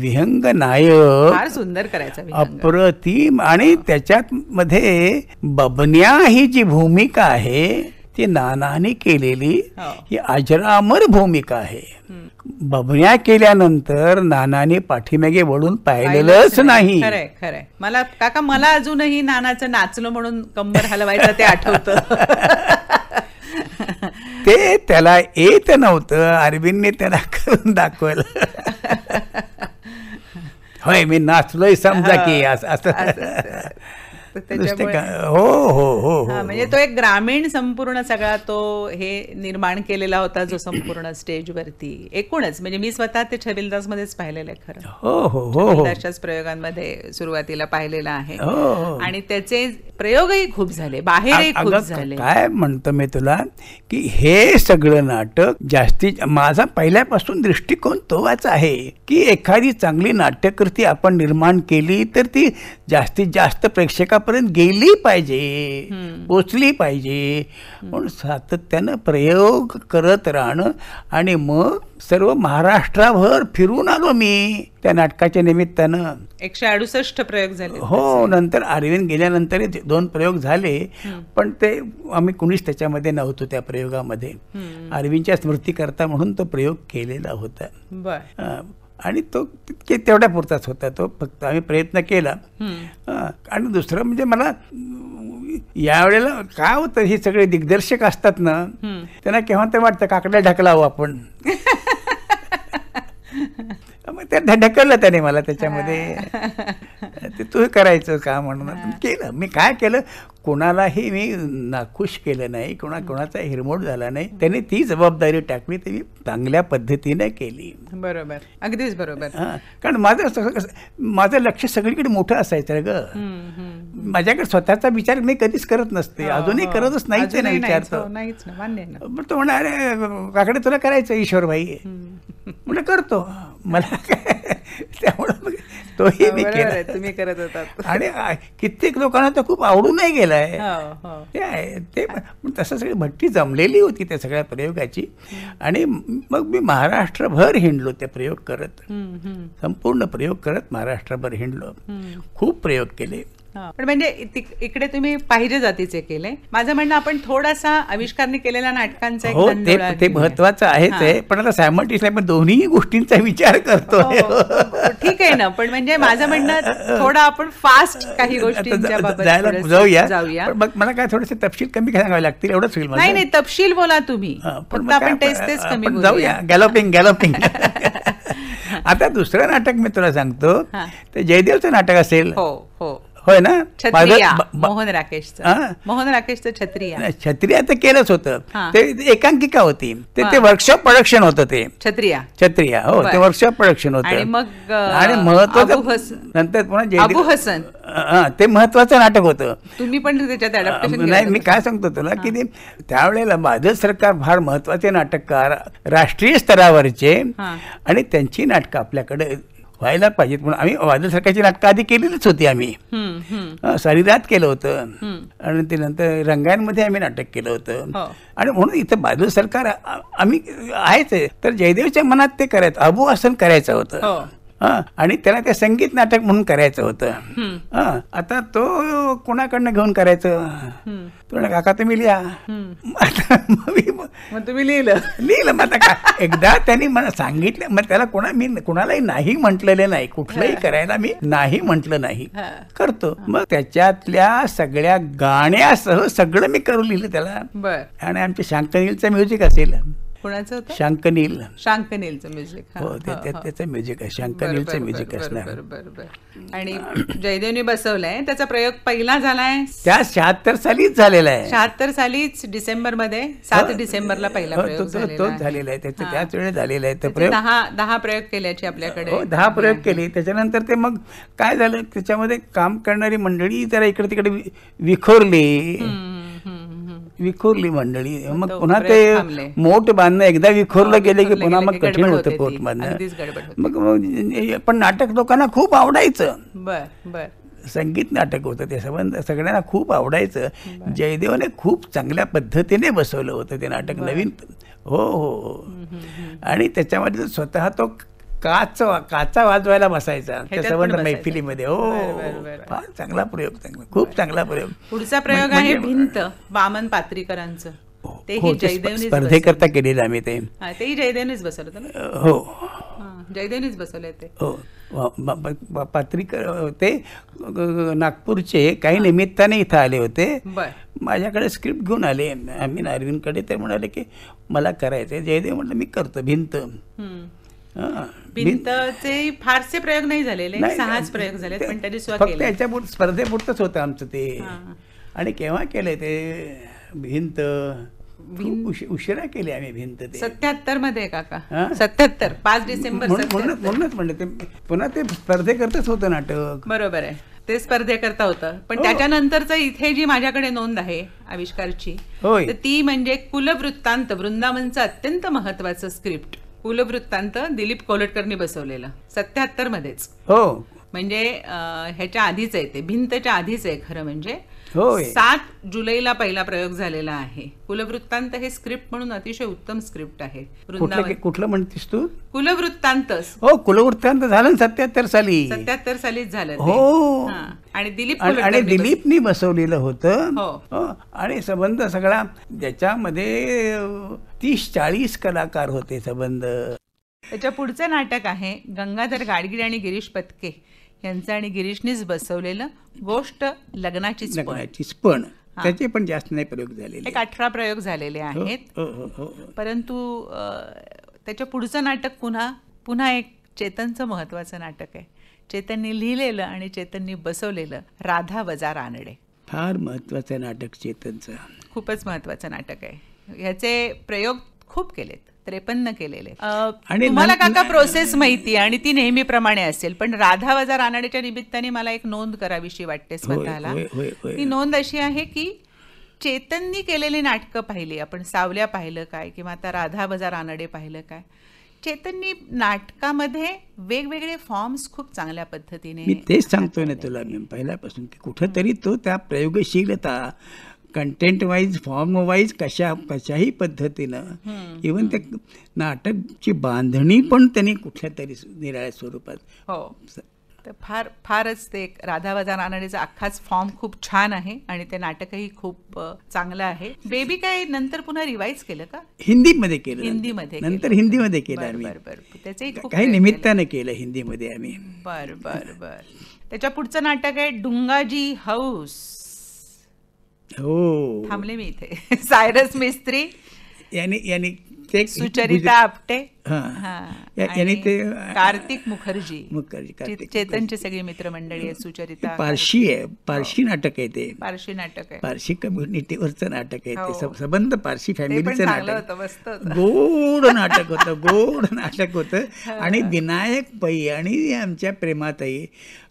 S2: विहंग नायक
S1: सुंदर करायचा
S2: अप्रतिम आणि त्याच्यात मध्ये बबन्या ही जी भूमिका आहे ती नानाने केलेली हो. ही अजरामर भूमिका आहे बबण्या केल्यानंतर नानाने पाठीमागे वळून पाहिलेलंच नाही खरे
S1: खरे मला काका मला अजूनही नानाचं नाचलो म्हणून कंबर हलवायचं ते आठवत
S2: ते त्याला येत नव्हतं अरविंदने त्याला करून दाखवलं होय मी नाचलोय समजा की असं हो हो, हो, हो, हो म्हणजे
S1: तो एक ग्रामीण संपूर्ण सगळा तो हे निर्माण केलेला होता जो संपूर्ण स्टेजवरती एकूणच म्हणजे मी स्वतः ते छबिलदास मध्येच पाहिलेलं आहे खरं हो हो हो प्रयोगांमध्ये सुरुवातीला पाहिलेला आहे आणि त्याचे प्रयोगही खूप झाले बाहेरही खूप झाले काय
S2: म्हणतो मी तुला की हे सगळं नाटक जास्तीत माझा पहिल्यापासून दृष्टिकोन तोच आहे की एखादी चांगली नाट्यकृती आपण निर्माण केली तर ती जास्तीत जास्त प्रेक्षका लोकांपर्यंत गेली पाहिजे पोचली पाहिजे म्हणून सातत्यानं प्रयोग करत राहणं आणि मग सर्व महाराष्ट्राभर फिरून आलो मी त्या नाटकाच्या निमित्तानं
S1: एकशे अडुसष्ट प्रयोग झाले हो नंतर
S2: अरविंद गेल्यानंतर दोन प्रयोग झाले पण ते आम्ही कुणीच त्याच्यामध्ये नव्हतो त्या प्रयोगामध्ये अरविंदच्या स्मृती करता म्हणून तो प्रयोग केलेला होता आणि तो तितके तेवढ्या पुरताच होता तो फक्त आम्ही प्रयत्न केला आणि दुसरं म्हणजे मला यावेळेला काय होतं हे सगळे दिग्दर्शक असतात ना त्यांना केव्हा ते वाटतं काकड्या ढकलावं आपण मग ते ढकललं त्याने मला त्याच्यामध्ये ते तू करायचं का म्हणून केलं मी काय केलं कोणालाही मी नाखुश केलं नाही कोणा कोणाचा हिरमोड झाला नाही त्याने ती जबाबदारी टाकली ती मी चांगल्या पद्धतीने केली
S1: बरोबर अगदीच बरोबर
S2: कारण माझं माझं लक्ष सगळीकडे मोठं असायचं ग माझ्याकडे स्वतःचा विचार मी कधीच करत नसते हो, अजूनही हो. करतच नाही नाही विचारतो
S1: तो हो, म्हणाले
S2: काकडे तुला करायचं ईश्वर भाई
S1: म्हणजे
S2: करतो मला त्यामुळे त्यामुळं तोही मी केला तुम्ही करत होता आणि कित्येक लोकांना तर खूप आवडूनही गेला केलेलं हो, हो. आहे ते आहे सगळी भट्टी जमलेली होती त्या सगळ्या प्रयोगाची आणि मग मी महाराष्ट्रभर हिंडलो ते प्रयोग करत संपूर्ण प्रयोग करत महाराष्ट्रभर हिंडलो खूप प्रयोग केले
S1: पण म्हणजे इकडे तुम्ही पाहिजे जातीचे केले माझं म्हणणं आपण थोडासा आविष्कारने केलेल्या नाटकांचा हो ते
S2: महत्वाचं आहेच आहे पण आता सायमल्टिसला पण दोन्ही गोष्टींचा विचार करतो हो, हो,
S1: हो, ठीक आहे ना पण म्हणजे माझं म्हणणं थोडं आपण फास्ट काही गोष्टी जाऊया जाऊया मग मला काय थोडेसे
S2: तपशील कमी सांगावे लागतील एवढंच होईल नाही नाही
S1: तपशील बोला तुम्ही
S2: पण आपण तेच तेच कमी जाऊया गॅलोपिंग गॅलोपिंग आता दुसरं नाटक मी तुला सांगतो ते जयदेवचं नाटक असेल हो हो होय ना
S1: मोहन राकेश मोहन राकेशचं छत्रिया
S2: छत्रिया तर केलंच होत ते एकांकिका होती ते ते वर्कशॉप प्रोडक्शन होत ते छत्रिया छत्रिया हो ते वर्कशॉप प्रोडक्शन होतं
S1: मग आणि महत्वाचं
S2: नंतर पुन्हा हसन ते महत्वाचं नाटक होतं
S1: तुम्ही पण त्याच्यात नाही
S2: मी काय सांगतो तुला की त्यावेळेला माझं सरकार फार महत्वाचे नाटककार राष्ट्रीय स्तरावरचे आणि त्यांची नाटकं आपल्याकडे व्हायला पाहिजेत म्हणून आम्ही वादळ सरकारची नाटकं आधी केलेलीच होती आम्ही शरीरात केलं होतं आणि त्यानंतर रंगांमध्ये आम्ही नाटक केलं होतं हो. आणि म्हणून इथं बादल सरकार आम्ही आहेच तर जयदेवच्या मनात ते करायचं अबू आसन करायचं होतं हो. आणि त्याला ते संगीत नाटक म्हणून करायचं होतं आता तो कोणाकडनं घेऊन करायचं तुला काका तुम्ही लिहा तुम्ही लिहिलं लिहिलं मग आता एकदा त्यांनी मला सांगितलं मग त्याला कोणा मी कुणालाही नाही म्हटलेलं नाही कुठलंही करायला मी नाही म्हटलं नाही करतो मग त्याच्यातल्या सगळ्या गाण्यासह सगळं मी करून लिहिलं त्याला आणि आमच्या शांकनीलचं म्युझिक असेल कोणाचं होतं शांकनील
S1: शांकनीलचं म्युझिक हो त्याचं
S2: म्युझिक आहे शांकनीलचं म्युझिक असणार
S1: आणि जयदेवनी बसवलंय त्याचा प्रयोग पहिला झालाय
S2: त्या शहात्तर सालीच झालेला आहे
S1: शहात्तर सालीच डिसेंबर मध्ये सात हो. डिसेंबरला पहिला हो, तोच
S2: झालेला आहे त्याचं त्याच वेळेला झालेला आहे तर दहा
S1: दहा प्रयोग केल्याचे आपल्याकडे हो, दहा
S2: प्रयोग केले त्याच्यानंतर ते मग काय झालं त्याच्यामध्ये काम करणारी मंडळी जरा इकडे तिकडे विखोरली विखुरली मंडळी मग पुन्हा ते मोठ बांधणं एकदा विखुरलं गेले की पुन्हा मग कठीण होतं पोट बांधणं मग पण नाटक लोकांना खूप आवडायचं संगीत नाटक होतं ते संबंध सगळ्यांना खूप आवडायचं जयदेवाने खूप चांगल्या पद्धतीने बसवलं होतं ते नाटक नवीन हो हो, हो. आणि त्याच्यामध्ये स्वतः तो काच काचा वाजवायला बसायचा त्यासंबंध मैफिलीमध्ये हो फार चांगला प्रयोग चांगला खूप चांगला प्रयोग
S1: पुढचा प्रयोग आहे भिंत वामन पात्रीकरांचं हो, तेही हो, स्पर्धे स्पर्धेकरता केलेलं आम्ही ते जयदेनीच बसवलं हो बसवले ते
S2: हो पात्रीकर ते नागपूरचे काही निमित्ताने इथं आले होते माझ्याकडे स्क्रिप्ट घेऊन आले आम्ही कडे ते म्हणाले की मला करायचं जयदेव म्हटलं मी करतो भिंत
S1: भिंतचे फारसे प्रयोग नाही झालेले सहाच प्रयोग झाले पण तरी फक्त स्पर्धे
S2: स्पर्धेपुरतच होतं आमचं ते आणि केव्हा केलंय ते भिंत
S1: उशिरा केली आम्ही भिंत ते सत्याहत्तर मध्ये काका सत्याहत्तर पाच डिसेंबर म्हणूनच
S2: म्हणूनच म्हणले ते पुन्हा ते स्पर्धे करतच होतं नाटक
S1: बरोबर आहे ते स्पर्धे करता होतं पण हो. त्याच्यानंतरच इथे जी माझ्याकडे नोंद आहे आविष्कारची ती म्हणजे कुलवृत्तांत वृंदावनचं अत्यंत महत्वाचं स्क्रिप्ट कुलवृत्तांत दिलीप कोलटकरनी बसवलेलं सत्याहत्तर मध्येच हो म्हणजे ह्याच्या आधीच आहे ते भिंतच्या आधीच आहे खरं म्हणजे सात जुलैला पहिला प्रयोग झालेला आहे कुलवृत्तांत हे स्क्रिप्ट म्हणून अतिशय उत्तम स्क्रिप्ट आहे
S2: कुठलं म्हणतेस तू
S1: कुलवृत्तांत
S2: हो कुलवृत्तांत झालं सत्याहत्तर साली सत्याहत्तर
S1: सालीच झालं हो आणि दिलीप आणि दिलीपनी
S2: बसवलेलं होतं
S1: हो. हो. आणि संबंध
S2: सगळा ज्याच्यामध्ये तीस चाळीस कलाकार होते संबंध
S1: त्याच्या पुढचं नाटक आहे गंगाधर गाडगीळ आणि गिरीश पतके यांचं आणि गिरीशनीच बसवलेलं गोष्ट लग्नाचीच पण
S2: पण त्याचे पण जास्त नाही प्रयोग
S1: झालेले एक अठरा प्रयोग झालेले हो, आहेत हो, हो, परंतु त्याच्या पुढचं नाटक पुन्हा पुन्हा एक चेतनचं महत्वाचं नाटक आहे चेतननी लिहिलेलं आणि चेतननी बसवलेलं राधा वजा रानडे
S2: फार महत्वाचं नाटक चेतनचं
S1: खूपच महत्वाचं नाटक आहे ह्याचे प्रयोग खूप केलेत त्रेपन्न केलेले आणि मला काका प्रोसेस माहिती आणि ती नेहमीप्रमाणे असेल पण राधा वजा आनाडेच्या निमित्ताने मला एक नोंद करावीशी वाटते स्वतःला ती नोंद अशी आहे की चेतननी केलेली नाटकं पाहिली आपण सावल्या पाहिलं काय किंवा आता राधा बजार रानडे पाहिलं काय चेतननी नाटकामध्ये वेगवेगळे फॉर्म्स खूप चांगल्या पद्धतीने मी तेच
S2: सांगतोय ना तुला मी पहिल्यापासून की कुठंतरी तो त्या प्रयोगशीलता कंटेंट वाईज फॉर्म वाईज कशा कशाही पद्धतीनं इवन त्या नाटकची बांधणी पण त्यांनी कुठल्या तरी निराळ्या स्वरूपात
S1: हो तर फार फारच ते वजा नानाडेचा अख्खाच फॉर्म खूप छान आहे आणि ते नाटकही खूप चांगलं आहे बेबी काय नंतर पुन्हा रिवाईज केलं का
S2: हिंदीमध्ये केलं हिंदीमध्ये नंतर हिंदीमध्ये केलं आम्ही
S1: त्याचे काही निमित्तानं
S2: केलं हिंदीमध्ये आम्ही
S1: बर बर बर त्याच्या पुढचं नाटक आहे डुंगाजी हाऊस
S2: हो थांबले
S1: मी इथे सायरस मिस्त्री यानी यांनी ते सुचरिता म्हणजे- आपटे यांनी
S2: ते कार्तिक
S1: मुखर्जी मुखर्जी चेतनचे सगळी मित्रमंडळी आहे सुचरिता
S2: पारशी आहे पारशी हो. नाटक आहे ते
S1: पारशी नाटक आहे
S2: पारशी कम्युनिटीवरचं नाटक आहे ते हो. सबंध पारशी फॅमिलीचं नाटक
S1: गोड नाटक
S2: होतं गोड नाटक होतं हो. आणि विनायक पै आणि आमच्या प्रेमातही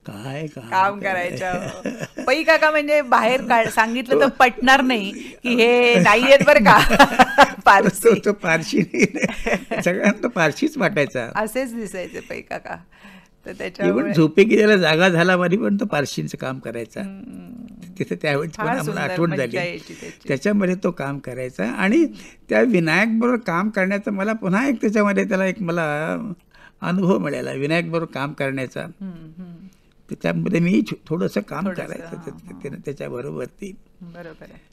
S2: काय
S1: काम करायचं पै काका म्हणजे बाहेर काढ सांगितलं तर पटणार नाही की हे नाही येत बरं का
S2: पारसी तो पारशी सगळ्यांना पारशीच वाटायचा
S1: असेच दिसायचे पै काका तर झोपे
S2: की त्याला जागा झाला मध्ये पण तो पारशींचं काम करायचा तिथे त्यावेळेस पण आठवण झाली त्याच्यामध्ये तो काम करायचा आणि त्या विनायक बरोबर काम करण्याचा मला पुन्हा एक त्याच्यामध्ये त्याला एक मला अनुभव मिळाला विनायक बरोबर काम करण्याचा त्याच्यामध्ये मी थोडस काम करायचं त्याच्या त्याच्याबरोबरती
S1: बरोबर आहे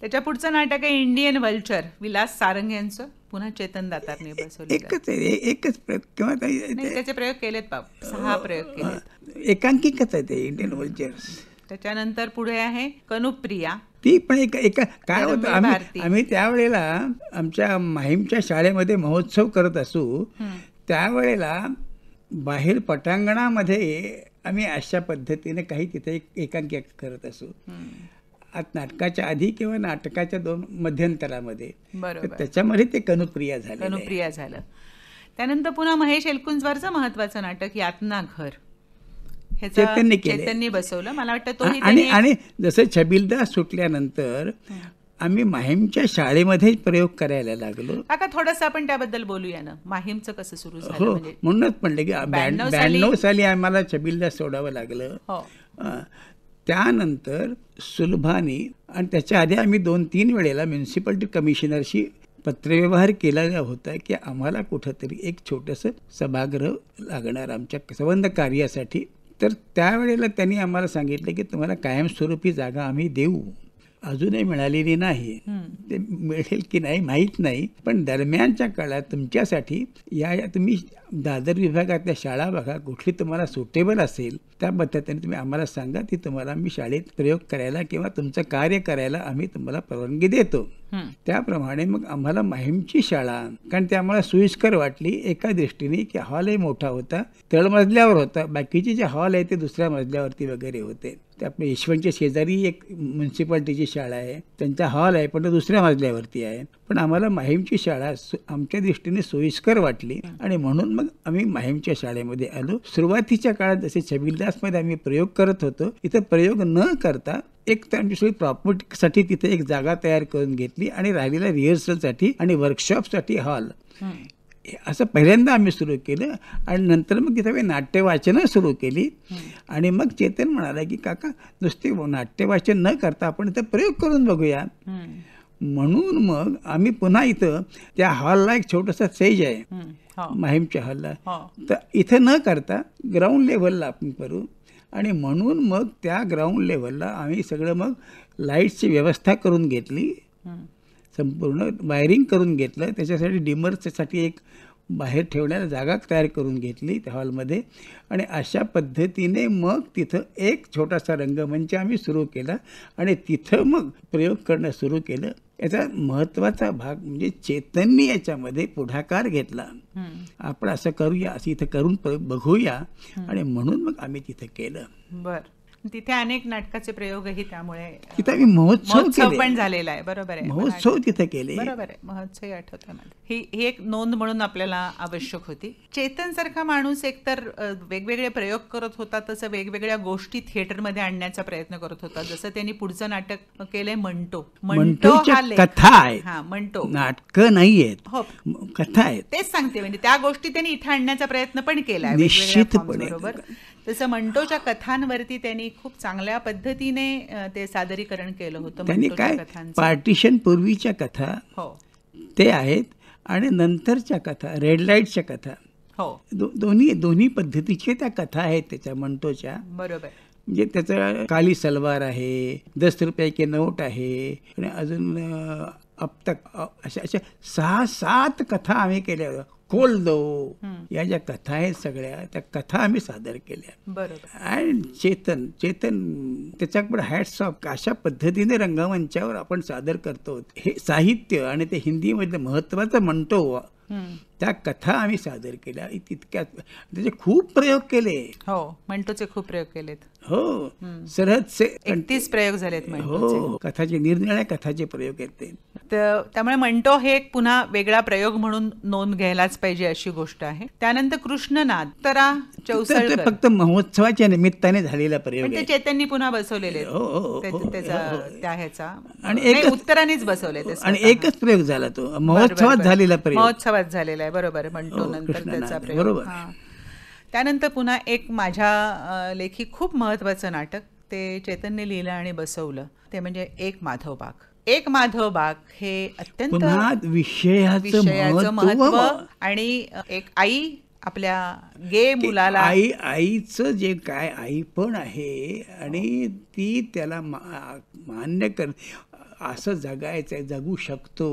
S1: त्याच्या पुढचं नाटक आहे इंडियन वल्चर विलास सारंग यांचं पुन्हा चेतन दातारने
S2: एकच आहे एकच प्रयोग किंवा त्याचे
S1: प्रयोग केलेत बाप सहा प्रयोग केलेत
S2: एकांकिकच आहे ते इंडियन वल्चर
S1: त्याच्यानंतर पुढे आहे कनुप्रिया
S2: ती पण एक एका काय होतं आम्ही आम्ही त्यावेळेला आमच्या माहीमच्या शाळेमध्ये महोत्सव करत असू त्यावेळेला बाहेर पटांगणामध्ये आम्ही अशा पद्धतीने काही तिथे एक एकांकिका करत असू आत नाटकाच्या आधी किंवा नाटकाच्या दोन मध्यंतरामध्ये त्याच्यामध्ये ते कनुप्रिया झालं कनुप्रिया
S1: झालं त्यानंतर पुन्हा महेश एलकुंजवारचं महत्वाचं नाटक यातना घर चैतन्य केलं बसवलं मला वाटतं आणि आणि
S2: जसं छबिलदास सुटल्यानंतर आम्ही माहीमच्या शाळेमध्ये प्रयोग करायला लागलो
S1: आता थोडस आपण त्याबद्दल बोलूया ना माहीमचं कसं सुरू हो म्हणजे
S2: म्हणूनच म्हणलं की ब्याण्णव साली आम्हाला छबिलदा सोडावं लागलं हो. त्यानंतर सुलभानी आणि त्याच्या आधी आम्ही दोन तीन वेळेला म्युन्सिपाल्टी कमिशनरशी पत्रव्यवहार केला होता की आम्हाला कुठंतरी एक छोटंसं सभागृह लागणार आमच्या संबंध कार्यासाठी तर त्यावेळेला त्यांनी आम्हाला सांगितलं की तुम्हाला कायमस्वरूपी जागा आम्ही देऊ अजूनही मिळालेली नाही ते मिळेल की नाही माहीत नाही पण दरम्यानच्या काळात तुमच्यासाठी या तुम्ही दादर विभागातल्या शाळा बघा कुठली तुम्हाला सुटेबल असेल त्या पद्धतीने तुम्ही आम्हाला सांगा की तुम्हाला मी शाळेत प्रयोग करायला किंवा तुमचं कार्य करायला आम्ही तुम्हाला परवानगी देतो त्याप्रमाणे मग आम्हाला माहीमची शाळा कारण ते आम्हाला सोयीस्कर वाटली एका दृष्टीने की हॉलही मोठा होता तळमजल्यावर होता बाकीचे जे हॉल आहे ते दुसऱ्या मजल्यावरती वगैरे होते त्या यशवंतच्या शेजारी एक म्युन्सिपाल्टीची शाळा आहे त्यांचा हॉल आहे पण तो दुसऱ्या मजल्यावरती आहे पण आम्हाला माहीमची शाळा आमच्या दृष्टीने सोयीस्कर वाटली आणि म्हणून मग आम्ही माहीमच्या शाळेमध्ये आलो सुरुवातीच्या काळात जसे छबिलदासमध्ये आम्ही प्रयोग करत होतो इथं प्रयोग न करता एक तर आमची प्रॉपर्टी प्रॉपर्टीसाठी तिथे एक जागा तयार करून घेतली आणि राहिलेल्या रिहर्सलसाठी आणि वर्कशॉपसाठी हॉल असं पहिल्यांदा आम्ही सुरू केलं आणि नंतर मग तिथे नाट्य वाचनं सुरू केली आणि मग चेतन म्हणाला की काका नुसते नाट्यवाचन न करता आपण इथं प्रयोग करून बघूया म्हणून मग आम्ही पुन्हा इथं त्या हॉलला एक छोटासा सेज आहे हो. माहीमच्या हॉलला हो. तर इथं न करता ग्राउंड लेव्हलला आपण करू आणि म्हणून मग त्या ग्राउंड लेवलला आम्ही सगळं मग लाईटची व्यवस्था करून घेतली संपूर्ण वायरिंग करून घेतलं त्याच्यासाठी डिमर्ससाठी एक बाहेर ठेवण्याला जागा तयार करून घेतली त्या हॉलमध्ये आणि अशा पद्धतीने मग तिथं एक छोटासा रंगमंच आम्ही सुरू केला आणि तिथं मग प्रयोग करणं सुरू केलं याचा महत्त्वाचा भाग म्हणजे चेतननी याच्यामध्ये पुढाकार घेतला आपण असं करूया असं इथं करून बघूया आणि म्हणून मग आम्ही तिथं केलं
S1: बरं तिथे अनेक नाटकाचे प्रयोगही त्यामुळे
S2: तिथे महोत्सव पण
S1: झालेला आहे बरोबर आहे महोत्सव तिथे केले बरोबर आहे महोत्सव आठवतो ही ही एक नोंद म्हणून आपल्याला आवश्यक होती चेतन सारखा माणूस एकतर वेगवेगळे प्रयोग करत होता तसं वेगवेगळ्या गोष्टी थिएटरमध्ये आणण्याचा प्रयत्न करत होता जसं त्यांनी पुढचं नाटक केलंय म्हणतो म्हणतो कथा आहे हा म्हणतो
S2: नाटक नाहीयेत हो कथा आहे
S1: तेच सांगते म्हणजे त्या गोष्टी त्यांनी इथे आणण्याचा प्रयत्न पण केला निश्चितपणे बरोबर तसं म्हणतोच्या कथांवरती त्यांनी खूप चांगल्या पद्धतीने ते सादरीकरण केलं होतं त्यांनी काय
S2: पार्टिशन पूर्वीच्या कथा
S1: हो
S3: ते आहेत
S2: आणि नंतरच्या कथा रेड लाईटच्या कथा हो दोन्ही दोन्ही पद्धतीचे त्या कथा आहेत त्याच्या मंटोच्या बरोबर म्हणजे त्याचं काली सलवार आहे दस रुपयाचे नोट आहे आणि अजून अब तक अशा अशा सहा सात कथा आम्ही केल्या खोल या ज्या कथा आहेत सगळ्या त्या कथा आम्ही सादर
S3: केल्या अँड
S2: चेतन चेतन त्याच्याकडे हॅट्स ऑफ अशा पद्धतीने रंगमंचावर आपण सादर करतो हे साहित्य आणि ते हिंदीमध्ये महत्वाचं म्हणतो त्या कथा आम्ही सादर केल्या तितक्यात त्याचे खूप प्रयोग केले हो म्हणतोचे खूप प्रयोग केलेत हो सरहद प्रयोग झालेत हो कथाचे निरनिळ्या कथाचे प्रयोग येते
S1: तर त्यामुळे म्हणतो हे एक पुन्हा वेगळा प्रयोग म्हणून नोंद घ्यायलाच पाहिजे अशी गोष्ट आहे त्यानंतर कृष्णनाथ तरा चौसळ फक्त
S2: महोत्सवाच्या निमित्ताने झालेला प्रयोग ते
S1: म्हणजे पुन्हा बसवलेले हो, हो, हो, त्याचा ह्याचा आणि उत्तरानेच बसवले आणि एकच
S2: प्रयोग झाला तो महोत्सवात झालेला प्रयोग
S1: महोत्सवात झालेला आहे बरोबर म्हणतो नंतर त्याचा प्रयोग त्यानंतर पुन्हा एक माझ्या लेखी खूप महत्वाचं नाटक ते चैतन्य लिहिलं आणि बसवलं ते म्हणजे एक माधव बाग एक माधव बाग हे अत्यंत
S2: विषयाचं महत्व
S1: आणि एक आई आपल्या गे मुलाला आई
S2: आईचं जे काय आई पण आहे आणि ती त्याला मान्य कर असं जगायचं जगू शकतो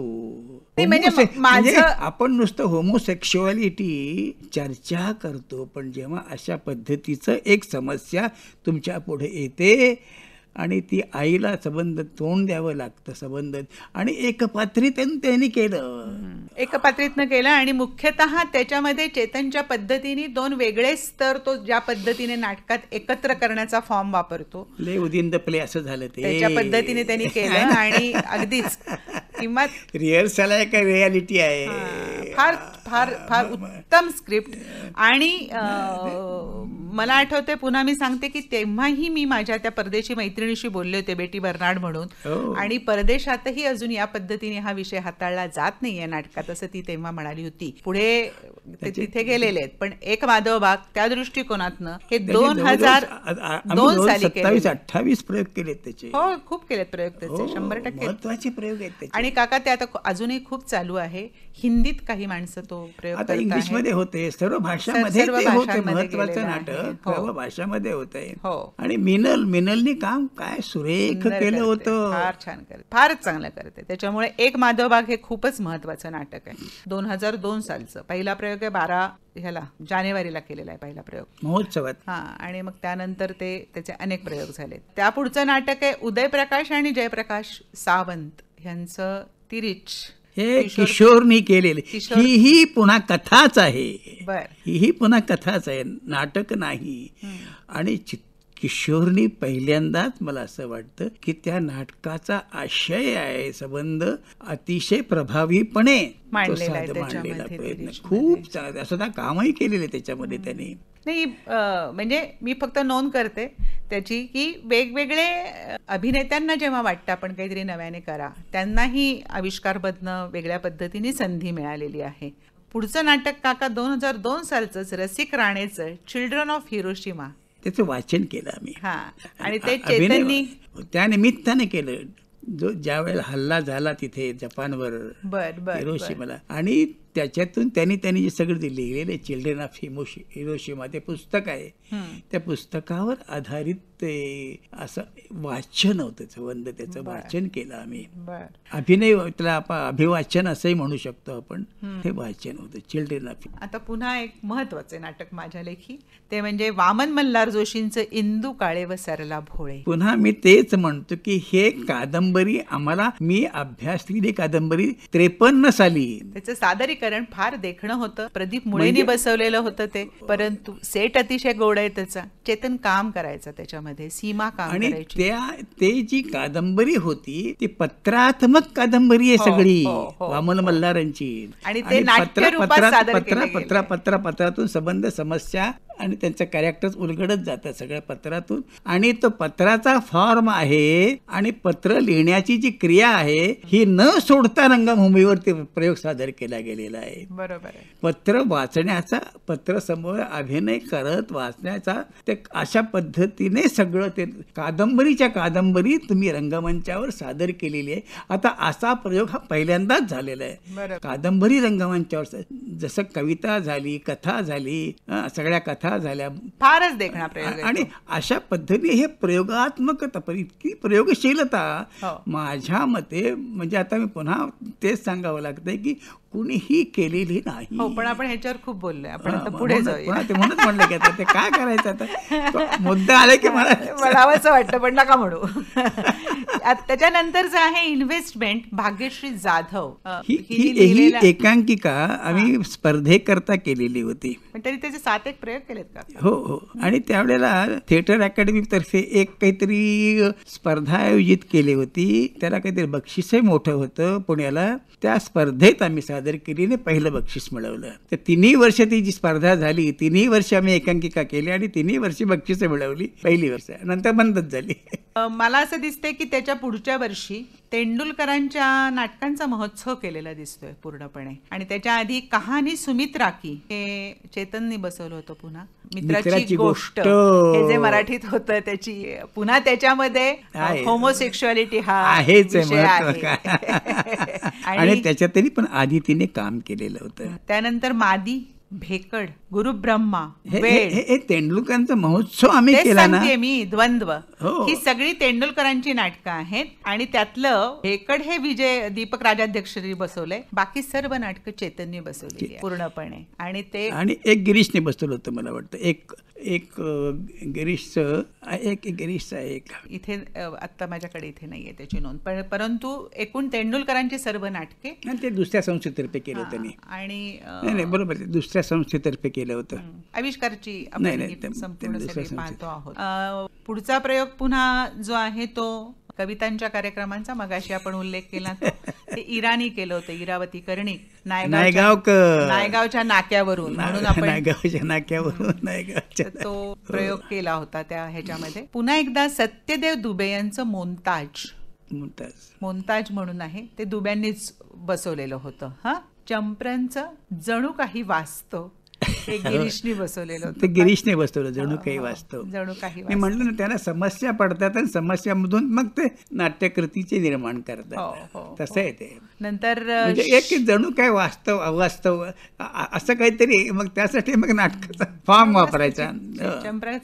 S2: म्हणजे, म्हणजे आपण नुसतं होमोसेक्शुअलिटी चर्चा करतो पण जेव्हा अशा पद्धतीचं एक समस्या तुमच्या पुढे येते आणि ती आईला संबंध तोंड द्यावं लागतं संबंध आणि एकपात्रीत त्यांनी केलं
S1: एकपात्रीतनं केलं आणि मुख्यतः त्याच्यामध्ये चेतनच्या पद्धतीने दोन वेगळे स्तर तो ज्या पद्धतीने नाटकात एकत्र करण्याचा फॉर्म वापरतो
S2: ले उदिन द प्ले असं झालं ते त्याच्या पद्धतीने
S1: त्यांनी केलं आणि अगदीच किंवा
S2: रिहर्सल आहे का रियालिटी आहे
S1: फार फार फार उत्तम स्क्रिप्ट आणि मला आठवते पुन्हा मी सांगते की तेव्हाही मी माझ्या त्या परदेशी मैत्रिणीशी बोलले होते बेटी बर्नाड म्हणून हो. आणि परदेशातही अजून या पद्धतीने हा विषय हाताळला जात नाहीये नाटकात असं ती तेव्हा म्हणाली होती पुढे तिथे गेलेले आहेत पण एक माधव बाग त्या दृष्टिकोनातनं हे दोन हजार दोन साली केले
S2: अठ्ठावीस प्रयोग केले त्याचे हो
S1: खूप केलेत प्रयोग त्याचे हो, शंभर टक्के प्रयोग आहेत आणि काका ते आता अजूनही खूप चालू आहे हिंदीत काही माणसं तो प्रयोग आता इंग्लिशमध्ये
S2: होते सर्व भाषा महत्वाचं नाटक होतं हो. भाषामध्ये होत हो. आणि मिनल मिनलनी काम काय सुरेख केलं होतं फार छान करते
S1: फारच चांगलं करते त्याच्यामुळे एक माधवबाग हे खूपच महत्वाचं नाटक आहे दोन हजार दोन सालचं पहिला प्रयोग आहे बारा ह्याला जानेवारीला केलेला आहे पहिला प्रयोग महोत्सवात हा आणि मग त्यानंतर ते त्याचे अनेक प्रयोग झाले त्या पुढचं नाटक आहे उदयप्रकाश आणि जयप्रकाश सावंत यांचं तिरिच
S2: हे किशोरनी केलेले ही ही पुन्हा कथाच आहे ही ही पुन्हा कथाच आहे नाटक नाही आणि चित्र किशोरनी पहिल्यांदाच मला असं वाटतं की त्या नाटकाचा आशय आहे संबंध अतिशय प्रभावीपणे मांडलेला खूप चांगला स्वतः कामही केलेले त्याच्यामध्ये त्यांनी
S1: नाही म्हणजे मी फक्त नोंद करते त्याची की वेगवेगळे अभिनेत्यांना जेव्हा वाटतं आपण काहीतरी नव्याने करा त्यांनाही आविष्कार बदन वेगळ्या पद्धतीने संधी मिळालेली आहे पुढचं नाटक काका दोन हजार दोन सालचंच रसिक राणेचं चिल्ड्रन ऑफ हिरोशिमा
S2: त्याचं वाचन केलं
S1: आम्ही आणि ते
S2: त्या निमित्ताने केलं जो ज्या वेळेला हल्ला झाला तिथे जपानवर मला आणि त्याच्यातून त्यांनी त्यांनी जे सगळं लिहिलेले चिल्ड्रेन ऑफ हिमोशी हिरोशिमा ते पुस्तक आहे त्या पुस्तकावर आधारित ते असं वाचन होतं वंद त्याचं वाचन केलं आम्ही अभिनय त्याला आपण अभिवाचन असंही म्हणू शकतो आपण ते वाचन होतं चिल्ड्रेन ऑफ
S1: आता पुन्हा एक महत्वाचं नाटक माझ्या लेखी ते म्हणजे वामन मल्हार जोशींचं इंदू काळे व सरला भोळे
S2: पुन्हा मी तेच म्हणतो की हे कादंबरी आम्हाला मी अभ्यासलेली कादंबरी त्रेपन्न साली
S1: त्याचं सादरी कारण फार देखणं होतं प्रदीप मुळेनी म्हणजे बसवलेलं होतं ते परंतु सेट अतिशय गोड आहे त्याचा चेतन काम करायचा त्याच्यामध्ये सीमा काम आणि त्या
S2: ते जी कादंबरी होती ती पत्रात्मक कादंबरी आहे हो, सगळी हो, हो, वामन मल्हारांची आणि ते पत्रा पत्रा पत्रा पत्रा पत्रातून संबंध समस्या आणि त्यांचं कॅरेक्टर उलगडत जातं सगळ्या पत्रातून आणि तो पत्राचा फॉर्म आहे आणि पत्र लिहिण्याची जी क्रिया आहे ही न सोडता रंगभूमीवरती प्रयोग सादर केला गेलेला आहे बरोबर पत्र वाचण्याचा पत्र समोर अभिनय करत वाचण्याचा ते अशा पद्धतीने सगळं ते कादंबरीच्या कादंबरी तुम्ही रंगमंचावर सादर केलेली आहे आता असा प्रयोग हा पहिल्यांदाच झालेला आहे कादंबरी रंगमंचावर जसं कविता झाली कथा झाली सगळ्या कथा झाल्या
S1: फारच देखणा आणि
S2: अशा पद्धतीने हे प्रयोगात्मकता पण इतकी प्रयोगशीलता हो. माझ्या मते म्हणजे आता मी पुन्हा तेच सांगावं लागतंय की कुणीही केलेली नाही हो पण
S1: आपण ह्याच्यावर खूप बोललोय आपण आता पुढे जाऊया ते म्हणून म्हणलं की आता ते काय करायचं आता मुद्दा आले की मला म्हणावंच वाटतं पण नका म्हणू त्याच्यानंतरच आहे इन्व्हेस्टमेंट भाग्यश्री जाधव ही एकांकिका
S2: आम्ही स्पर्धेकरता केलेली होती
S1: तरी त्याचे सात एक प्रयोग केलेत का हो हो
S2: आणि त्यावेळेला थिएटर अकॅडमी तर्फे एक काहीतरी स्पर्धा आयोजित केली होती त्याला काहीतरी बक्षीसही मोठं होतं पुण्याला त्या स्पर्धेत आम्ही सादर केलीने पहिलं बक्षीस मिळवलं तर तिन्ही वर्ष ती जी स्पर्धा झाली तिन्ही वर्ष आम्ही एकांकिका केली आणि तिन्ही वर्षी बक्षिसं मिळवली पहिली वर्ष नंतर बंदच झाली
S1: मला असं दिसतंय की त्याच्या पुढच्या वर्षी तेंडुलकरांच्या नाटकांचा महोत्सव केलेला दिसतोय पूर्णपणे आणि त्याच्या आधी कहाणी सुमित राखी हे चेतननी बसवलं होतं पुन्हा मित्राची गोष्ट हे जे मराठीत होतं त्याची पुन्हा त्याच्यामध्ये होमोसेक्शुअलिटी हा आहेच आणि
S2: त्याच्यात पण आधी तिने काम केलेलं होतं
S1: त्यानंतर मादी भेकड गुरु हे
S2: तेंडुलकरांचा महोत्सव आम्ही केला ना
S1: मी द्वंद्व हो. ही सगळी तेंडुलकरांची नाटकं आहेत आणि त्यातलं भेकड हे विजय दीपक राजाध्यक्ष बसवले बाकी सर्व नाटक चैतन्य बसवली पूर्णपणे आणि ते आणि
S2: एक गिरीशने बसवलं होतं मला वाटतं एक एक गिरीशचं
S1: एक गिरीश एक इथे आता माझ्याकडे इथे नाहीये त्याची नोंद पण परंतु एकूण तेंडुलकरांची सर्व नाटके
S2: ते दुसऱ्या संस्थेतर्फे केले त्यांनी
S1: आणि
S2: बरोबर दुसऱ्या दुसऱ्या संस्थेतर्फे केलं होतं
S1: आविष्कारची पुढचा प्रयोग पुन्हा जो आहे तो कवितांच्या कार्यक्रमांचा मगाशी आपण उल्लेख केला ते इराणी केलं होतं इरावती कर्णी नायगाव नायगावच्या नाक्यावरून म्हणून आपण
S2: नायगावच्या नाक्यावरून नायगावच्या
S1: तो प्रयोग केला होता त्या ह्याच्यामध्ये पुन्हा एकदा सत्यदेव दुबे यांचं मोनताज मोनताज मोनताज म्हणून आहे ते दुब्यांनीच बसवलेलं होतं हा चंपऱ्यांचं जणू काही वाचतो गिरीशने बसवलेलं ते
S2: गिरीशने बसवलं जणू काही हो, वास्तव
S1: जणू काही मी
S2: म्हटलं ना त्याला समस्या पडतात आणि समस्यामधून मग ते नाट्यकृतीचे निर्माण करतात हो, हो, तसं आहे ते
S1: नंतर म्हणजे एक
S2: जणू काय वास्तव अवास्तव असं काहीतरी मग त्यासाठी मग नाटकाचा फॉर्म वापरायचा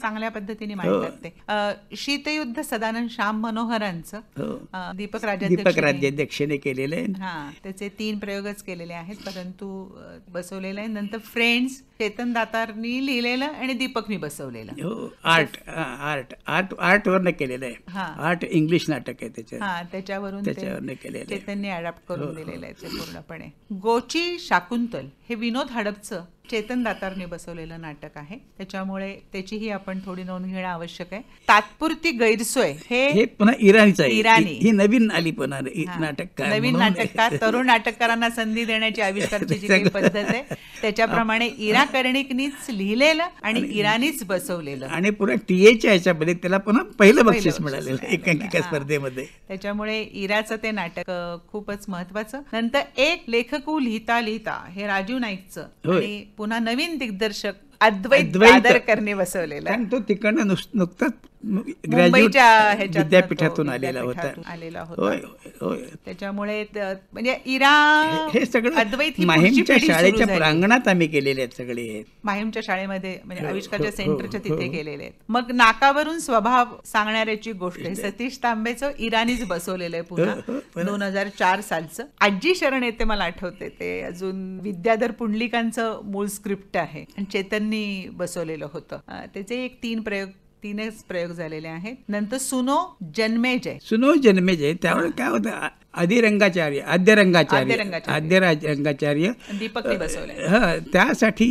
S1: चांगल्या पद्धतीने माहिती ते शीतयुद्ध सदानंद श्याम मनोहरांचं दीपक राज दीपक
S2: राज्याध्यक्षेने केलेलं आहे
S1: त्याचे तीन प्रयोगच केलेले आहेत परंतु बसवलेले आहे नंतर फ्रेंड्स चेतन दातारनी लिहिलेलं आणि दीपकनी बसवलेलं हो, आर्ट
S2: आर्ट आर्ट आर्ट वरनं केलेलं आहे आर्ट इंग्लिश नाटक आहे त्याच्यात
S1: त्याच्यावरून त्याच्यावरनं केलेलं चेतनने अडॅप्ट करून हो, हो. दिलेलं आहे पूर्णपणे गोची शाकुंतल हे विनोद हडपचं चेतन दातारनी बसवलेलं नाटक आहे त्याच्यामुळे त्याचीही आपण थोडी नोंद घेणं आवश्यक आहे तात्पुरती गैरसोय हे पुन्हा इराणीच इराणी ही
S2: नवीन आली पण नाटककार नवीन नाटककार तरुण
S1: नाटककारांना संधी देण्याची आविष्कारची जी काही पद्धत आहे त्याच्याप्रमाणे इरा कर्णिकनीच लिहिलेलं आणि इराणीच बसवलेलं
S2: आणि पुन्हा टीएच्या ह्याच्यामध्ये त्याला पुन्हा पहिलं बक्षीस मिळालेलं एकांकिका स्पर्धेमध्ये
S1: त्याच्यामुळे इराचं ते नाटक खूपच महत्वाचं नंतर एक लेखकू लिहिता लिहिता हे राजू नाईकचं पुन्हा नवीन दिग्दर्शक अद्वैत दादर करणे बसवलेला तो तिकडनं नुकताच विद्यापीठातून
S2: आलेला होता आलेला होता
S1: त्याच्यामुळे म्हणजे इरा हे सगळं अद्वैत माहीमच्या शाळेच्या
S2: प्रांगणात आम्ही केलेले आहेत सगळे
S1: माहीमच्या शाळेमध्ये म्हणजे हो, आविष्कारच्या हो, हो, सेंटरच्या तिथे केलेले आहेत मग नाकावरून स्वभाव सांगणाऱ्याची गोष्ट सतीश तांबेचं इराणीच बसवलेलं आहे पुन्हा दोन हजार चार सालचं आजी शरण येते मला आठवते ते अजून विद्याधर पुंडलिकांचं मूळ स्क्रिप्ट आहे आणि चेतन यांनी बसवलेलं होतं त्याचे एक तीन प्रयोग तीनच प्रयोग झालेले आहेत नंतर सुनो जन्मेजय
S2: सुनो जन्मेजय त्यामुळे काय होतं अधिरंगाचार्य आद्यरंगाचार्य आद्यराज रंगाचार्य हा त्यासाठी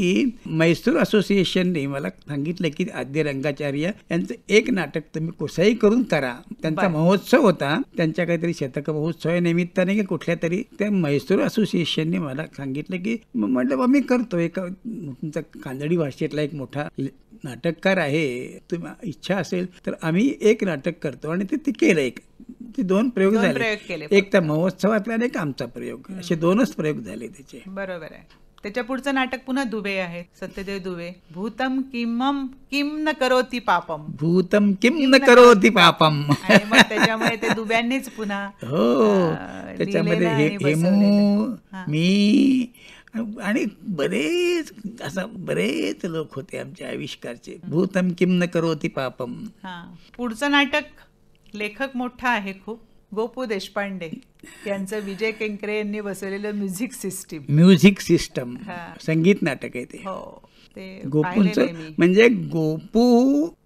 S2: मैसूर असोसिएशनने मला सांगितलं की आद्य रंगाचार्य यांचं एक नाटक तुम्ही कुसाही करून करा त्यांचा महोत्सव होता त्यांच्या काहीतरी शतक महोत्सव निमित्ताने की कुठल्या तरी त्या मैसूर असोसिएशनने मला सांगितलं की म्हटलं मी करतो एका तुमचा कांदळी भाषेतला एक मोठा नाटककार आहे तुम्ही इच्छा असेल तर आम्ही एक नाटक करतो आणि ते केलं एक ते दोन प्रयोग झाले एक तर महोत्सवातला आणि एक आमचा प्रयोग असे दोनच प्रयोग झाले त्याचे
S1: बरोबर आहे त्याच्या पुढचं नाटक पुन्हा दुबे आहे सत्यदेव दुबे भूतम किमम किम न करोती पापम
S2: भूतम किम न करोती पापम
S1: त्याच्यामुळे ते दुब्यांनीच पुन्हा हो त्याच्यामध्ये हेमू
S2: मी आणि बरेच असा बरेच लोक होते आमच्या आविष्कारचे भूतम किम न करोती पापम
S1: पुढचं नाटक लेखक मोठा आहे खूप गोपू देशपांडे यांचं विजय केंकरे यांनी बसवलेलं म्युझिक सिस्टीम
S2: म्युझिक सिस्टम संगीत नाटक आहे ते हो ते गोपूंच म्हणजे गोपू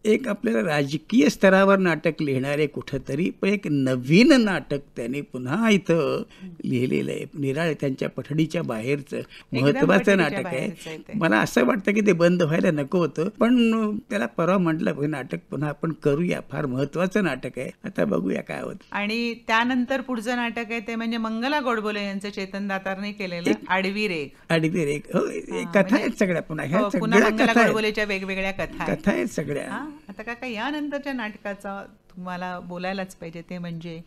S2: एक आपल्याला राजकीय स्तरावर नाटक लिहिणारे कुठंतरी पण एक नवीन नाटक त्यांनी पुन्हा इथं लिहिलेलं आहे निराळे त्यांच्या पठडीच्या बाहेरचं महत्वाचं नाटक आहे मला असं वाटतं की ते बंद व्हायला नको होतं पण त्याला परवा म्हटलं नाटक पुन्हा आपण करूया फार महत्वाचं नाटक आहे आता बघूया काय होत
S1: आणि त्यानंतर पुढचं नाटक आहे ते म्हणजे मंगला गोडबोले यांचं चेतन दातारने केलेलं आडवी रेख
S2: आडवी रेख हो कथा म्हणजे आहेत सगळ्या पुन्हा ह्या हो, सगळ्या गोडबोलेच्या
S1: वेगवेगळ्या कथा कथा आहेत सगळ्या आता काका यानंतरच्या नाटकाचा तुम्हाला बोलायलाच पाहिजे ते म्हणजे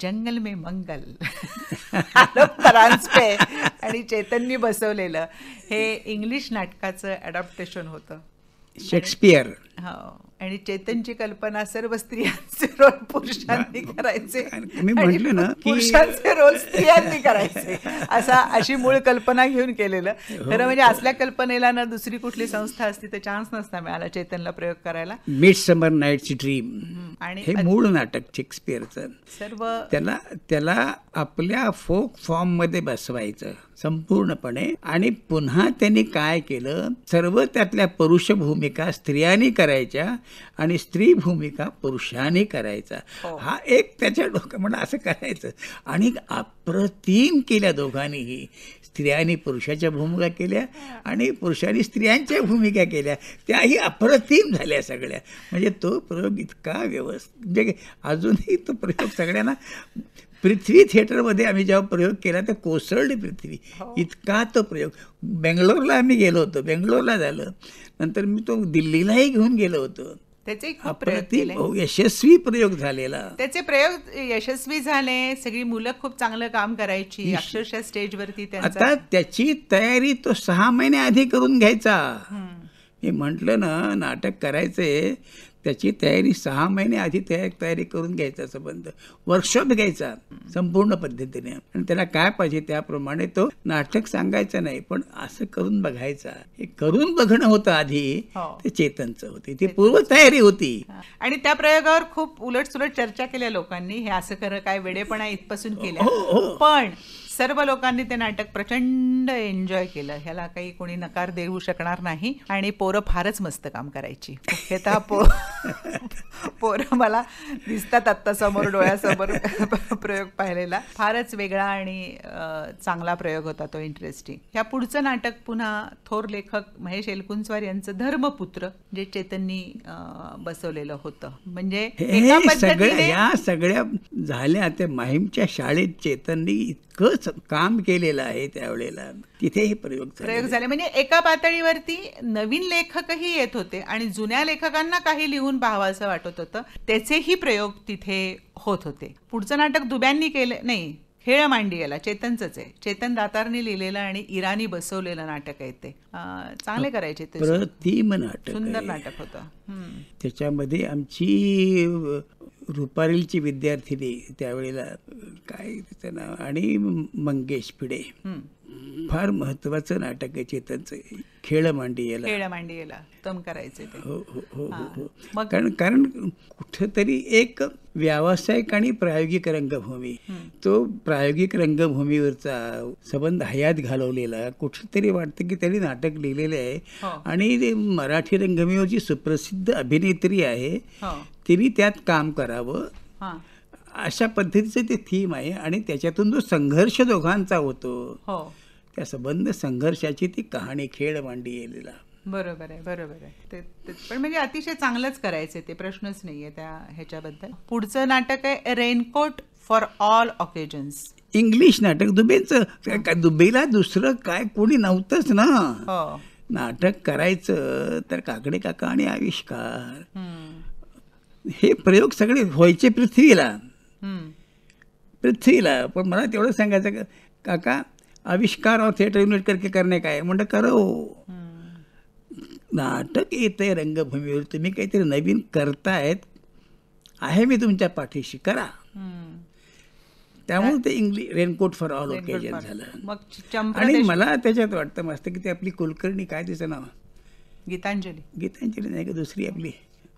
S1: जंगल मे मंगल परांजपे आणि चैतन्य बसवलेलं हे इंग्लिश नाटकाचं ॲडॉप्टेशन होतं
S2: शेक्सपियर
S1: हो आणि चेतनची कल्पना सर्व स्त्रियांचे रोल पुरुषांनी करायचे मी म्हटलं ना पुरुषांचे रोल स्त्रियांनी करायचे असा अशी मूळ कल्पना घेऊन केलेलं हो. खरं म्हणजे असल्या कल्पनेला ना दुसरी कुठली संस्था असती तर चान्स नसता मिळाला चेतनला प्रयोग करायला
S2: मिड समर ची ड्रीम
S1: आणि हे मूळ
S2: नाटक शेक्सपियरचं सर्व त्याला त्याला आपल्या फोक फॉर्म मध्ये बसवायचं संपूर्णपणे आणि पुन्हा त्यांनी काय केलं सर्व त्यातल्या पुरुष भूमिका स्त्रियांनी करायच्या आणि स्त्री भूमिका पुरुषाने करायचा हो. हा एक त्याच्या डोक्या म्हणजे असं करायचं आणि अप्रतिम केल्या दोघांनीही स्त्रियांनी पुरुषाच्या भूमिका केल्या आणि पुरुषांनी स्त्रियांच्या भूमिका केल्या त्याही अप्रतिम झाल्या सगळ्या म्हणजे तो प्रयोग इतका व्यवस्थित म्हणजे अजूनही तो प्रयोग सगळ्यांना पृथ्वी थिएटरमध्ये आम्ही जेव्हा प्रयोग केला तर कोसळली पृथ्वी हो. इतका तो प्रयोग बेंगलोरला आम्ही गेलो होतो बेंगलोरला झालं नंतर मी तो दिल्लीलाही घेऊन गेलो होतो
S1: त्याचे
S2: यशस्वी प्रयोग झालेला
S1: त्याचे प्रयोग यशस्वी झाले सगळी मुलं खूप चांगलं काम करायची अक्षरशः स्टेजवरती आता
S2: त्याची तयारी तो सहा महिने आधी करून घ्यायचा मी म्हटलं ना नाटक करायचंय त्याची तयारी सहा महिने आधी तयार तयारी करून घ्यायचा संबंध वर्कशॉप घ्यायचा संपूर्ण पद्धतीने आणि त्याला काय पाहिजे त्याप्रमाणे तो नाटक सांगायचा नाही पण असं करून बघायचा हे करून बघणं होतं आधी हो. ते चेतनचं होते ती पूर्व तयारी होती
S1: आणि त्या प्रयोगावर खूप उलट चर्चा केल्या लोकांनी हे असं खरं काय वेडेपणा इथपासून हो, केलं हो. पण सर्व लोकांनी ते नाटक प्रचंड एन्जॉय केलं ह्याला काही कोणी नकार देऊ शकणार नाही आणि पोरं फारच मस्त काम करायची मुख्यतः पो पोरं मला दिसतात आत्ता समोर डोळ्यासमोर प्रयोग पाहिलेला फारच वेगळा आणि चांगला प्रयोग होता तो इंटरेस्टिंग ह्या पुढचं नाटक पुन्हा थोर लेखक महेश एलकुंचवार यांचं धर्मपुत्र जे चेतननी बसवलेलं होतं म्हणजे या
S2: सगळ्या झाल्या ते माहीमच्या शाळेत चेतननी इतकं काम केलेलं आहे त्यावेळेला तिथेही प्रयोग प्रयोग
S1: झाले म्हणजे एका पातळीवरती नवीन लेखकही येत होते आणि जुन्या लेखकांना काही लिहून पाहावं असं वाटत होतं त्याचेही प्रयोग तिथे होत होते पुढचं नाटक दुब्यांनी केलं नाही खेळ मांडी गेला आहे चेतन दातारने लिहिलेलं आणि इराणी बसवलेलं नाटक आहे ते चांगले करायचे ते प्रतिम नाटक सुंदर नाटक होतं
S2: त्याच्यामध्ये आमची रुपारीलची विद्यार्थिनी त्यावेळेला काय त्याचं नाव आणि मंगेश पिढे फार महत्वाचं नाटक आहे खेळ मांडी खेळ
S1: मांडी याला तम करायचे हो हो हो, हो हो मग कारण
S2: कारण कुठंतरी एक व्यावसायिक आणि प्रायोगिक रंगभूमी तो प्रायोगिक रंगभूमीवरचा संबंध हयात घालवलेला कुठेतरी वाटतं की त्यांनी नाटक लिहिलेले आहे हो. आणि मराठी रंगभूमीवर जी सुप्रसिद्ध अभिनेत्री आहे हो. तिने त्यात काम करावं अशा पद्धतीचं ते थीम आहे आणि त्याच्यातून जो संघर्ष दोघांचा होतो त्या संबंध संघर्षाची ती कहाणी खेळ येलेला
S1: बरोबर आहे बरोबर आहे ते पण म्हणजे अतिशय चांगलंच करायचे ते प्रश्नच नाहीये त्या ह्याच्याबद्दल पुढचं नाटक आहे raincoat for all occasions English
S2: नाटक दुबेच दुबेला दुसरं काय कोणी नव्हतंच ना
S1: हो.
S2: नाटक करायचं तर काकडे काका आणि आविष्कार हे प्रयोग सगळे व्हायचे पृथ्वीला पृथ्वीला पण मला तेवढं सांगायचं काका आविष्कार और थिएटर यूनिट करके करणे काय म्हणलं करो नाटक आहे रंगभूमीवर तुम्ही काहीतरी नवीन करतायत आहे मी तुमच्या पाठीशी करा त्यामुळे ते English raincoat for all occasion झालं आणि मला त्याच्यात वाटतं मस्त की ते आपली कुलकर्णी काय तिचं नाव गीतांजली गीतांजली नाही का दुसरी आपली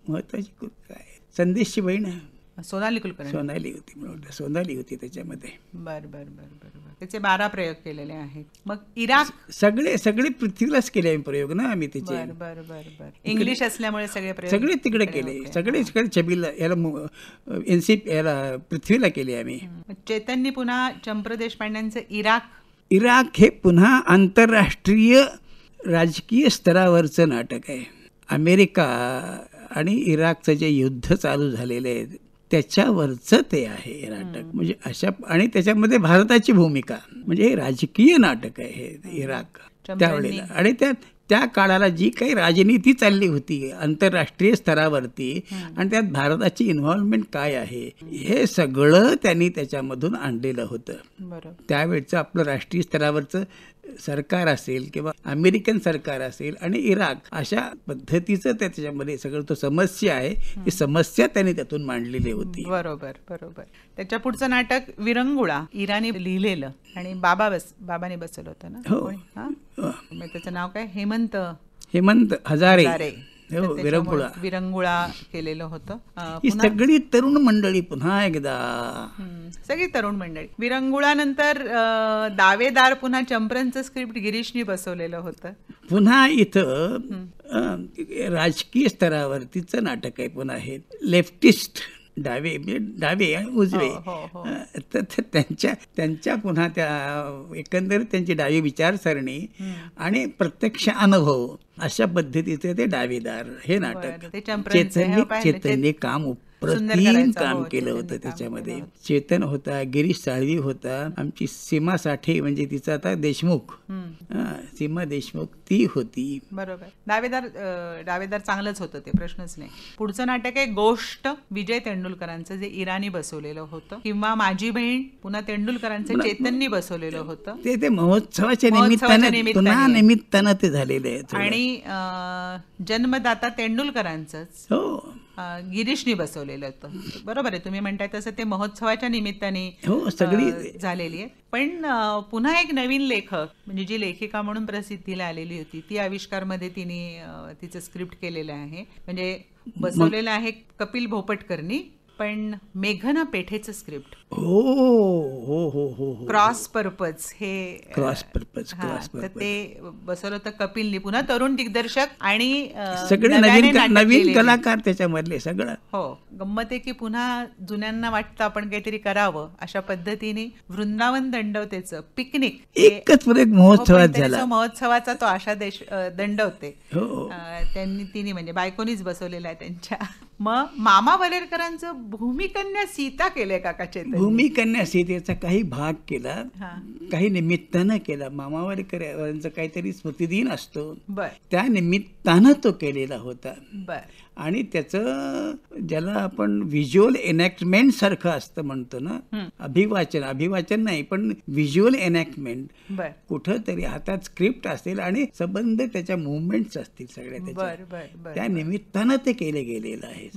S2: महत्वाची कुलकर्णी संदेशची बहीण आहे
S1: सोनाली कुलकर्णी सोनाली होती म्हणून सोनाली होती त्याच्यामध्ये बर बर बर बर त्याचे बारा प्रयोग केलेले आहेत मग इराक
S2: सगळे सगळे पृथ्वीलाच केले प्रयोग ना आम्ही त्याचे
S1: बर बर बर इंग्लिश असल्यामुळे सगळे सगळे
S2: तिकडे केले सगळे सगळे छबीला याला एनसीप याला पृथ्वीला केले आम्ही
S1: चैतन्य पुन्हा चंप्र देशपांड्यांचं इराक
S2: इराक हे पुन्हा आंतरराष्ट्रीय राजकीय स्तरावरचं नाटक आहे अमेरिका आणि इराकचं जे युद्ध चालू झालेलं आहे त्याच्यावरचं ते आहे हे नाटक म्हणजे अशा आणि त्याच्यामध्ये भारताची भूमिका म्हणजे हे राजकीय नाटक आहे इराक त्यावेळेला आणि त्या त्या काळाला जी काही राजनीती चालली होती आंतरराष्ट्रीय स्तरावरती आणि त्यात भारताची इन्व्हॉल्वमेंट काय आहे हे सगळं त्यांनी त्याच्यामधून आणलेलं होतं त्यावेळचं आपलं राष्ट्रीय स्तरावरचं सरकार असेल किंवा अमेरिकन सरकार असेल आणि इराक अशा पद्धतीचं त्याच्यामध्ये सगळं तो समस्या आहे ती समस्या त्याने त्यातून मांडलेली होती
S1: बरोबर बरोबर त्याच्या पुढचं नाटक विरंगुळा इराणी लिहिलेलं आणि बाबा बस बाबाने बसवलं होतं ना हो, हो. त्याचं नाव काय हेमंत
S2: हेमंत हजारे
S1: हो, विरंगुळा विरंगुळा केलेलं होतं
S2: सगळी तरुण मंडळी पुन्हा एकदा
S1: सगळी तरुण मंडळी विरंगुळानंतर दावेदार पुन्हा चंपरनचं स्क्रिप्ट गिरीशनी बसवलेलं होतं
S2: पुन्हा इथं राजकीय स्तरावरतीच नाटक आहे पुन्हा हे लेफ्टिस्ट डावे म्हणजे डावे आणि उजवे हो, हो, हो. तर त्यांच्या त्यांच्या पुन्हा त्या एकंदरीत त्यांची डावी विचारसरणी आणि प्रत्यक्ष अनुभव अशा पद्धतीचे ते डावेदार हे नाटक
S1: चैतन्य चैतन्य
S2: काम काम हो, केलं होतं त्याच्यामध्ये चेतन होता गिरीश साळवी होता आमची सीमा साठे म्हणजे तिचा आता देशमुख सीमा देशमुख ती होती
S1: बरोबर दावेदार दावेदार चांगलंच होतं ते प्रश्नच नाही पुढचं नाटक आहे गोष्ट विजय तेंडुलकरांचं जे इराणी बसवलेलं होतं किंवा माझी बहीण पुन्हा तेंडुलकरांचं चेतननी बसवलेलं होतं
S2: ते ते महोत्सवाच्या निमित्ताने निमित्तानं ते झालेले आहेत
S1: आणि जन्मदाता तेंडुलकरांच हो गिरीशनी बसवलेलं होतं बरोबर आहे तुम्ही म्हणताय तसं ते महोत्सवाच्या निमित्ताने हो, सगळी झालेली आहे पण पुन्हा एक नवीन लेखक म्हणजे जी लेखिका म्हणून प्रसिद्धीला आलेली होती ती आविष्कार मध्ये तिने तिचं स्क्रिप्ट केलेलं आहे म्हणजे बसवलेलं आहे कपिल भोपटकरनी पण मेघना पेठेचं स्क्रिप्ट
S2: हो हो हो हो क्रॉस
S1: हो. पर्पज हे क्रॉस
S2: पर्पज तर ते
S1: बसवलं तर कपिलनी पुन्हा तरुण दिग्दर्शक आणि सगळे नवीन नवीन कलाकार
S2: त्याच्यामधले सगळं
S1: हो गंमत आहे की पुन्हा जुन्यांना वाटतं आपण काहीतरी करावं अशा पद्धतीने वृंदावन दंडवतेचं पिकनिक एकच महोत्सव हो, झाला महोत्सवाचा तो आशा देश दंडवते हो. त्यांनी तिने म्हणजे बायकोनीच बसवलेला आहे त्यांच्या मग मामा वलेरकरांचं भूमिकन्या सीता केलंय काका चैतन्य
S2: भूमिकन्या सीतेचा काही भाग केला काही निमित्तानं केला मामा वलेकरांचं काहीतरी स्मृतिदिन असतो त्या निमित्तानं तो केलेला होता आणि त्याचं ज्याला आपण व्हिज्युअल एनॅक्टमेंट सारखं असतं म्हणतो ना अभिवाचन अभिवाचन नाही पण व्हिज्युअल एनॅक्टमेंट कुठं तरी हातात स्क्रिप्ट असेल आणि संबंध त्याच्या मुवमेंट असतील सगळ्या
S1: त्याच्या त्या
S2: निमित्तानं ते केले गेलेलं आहे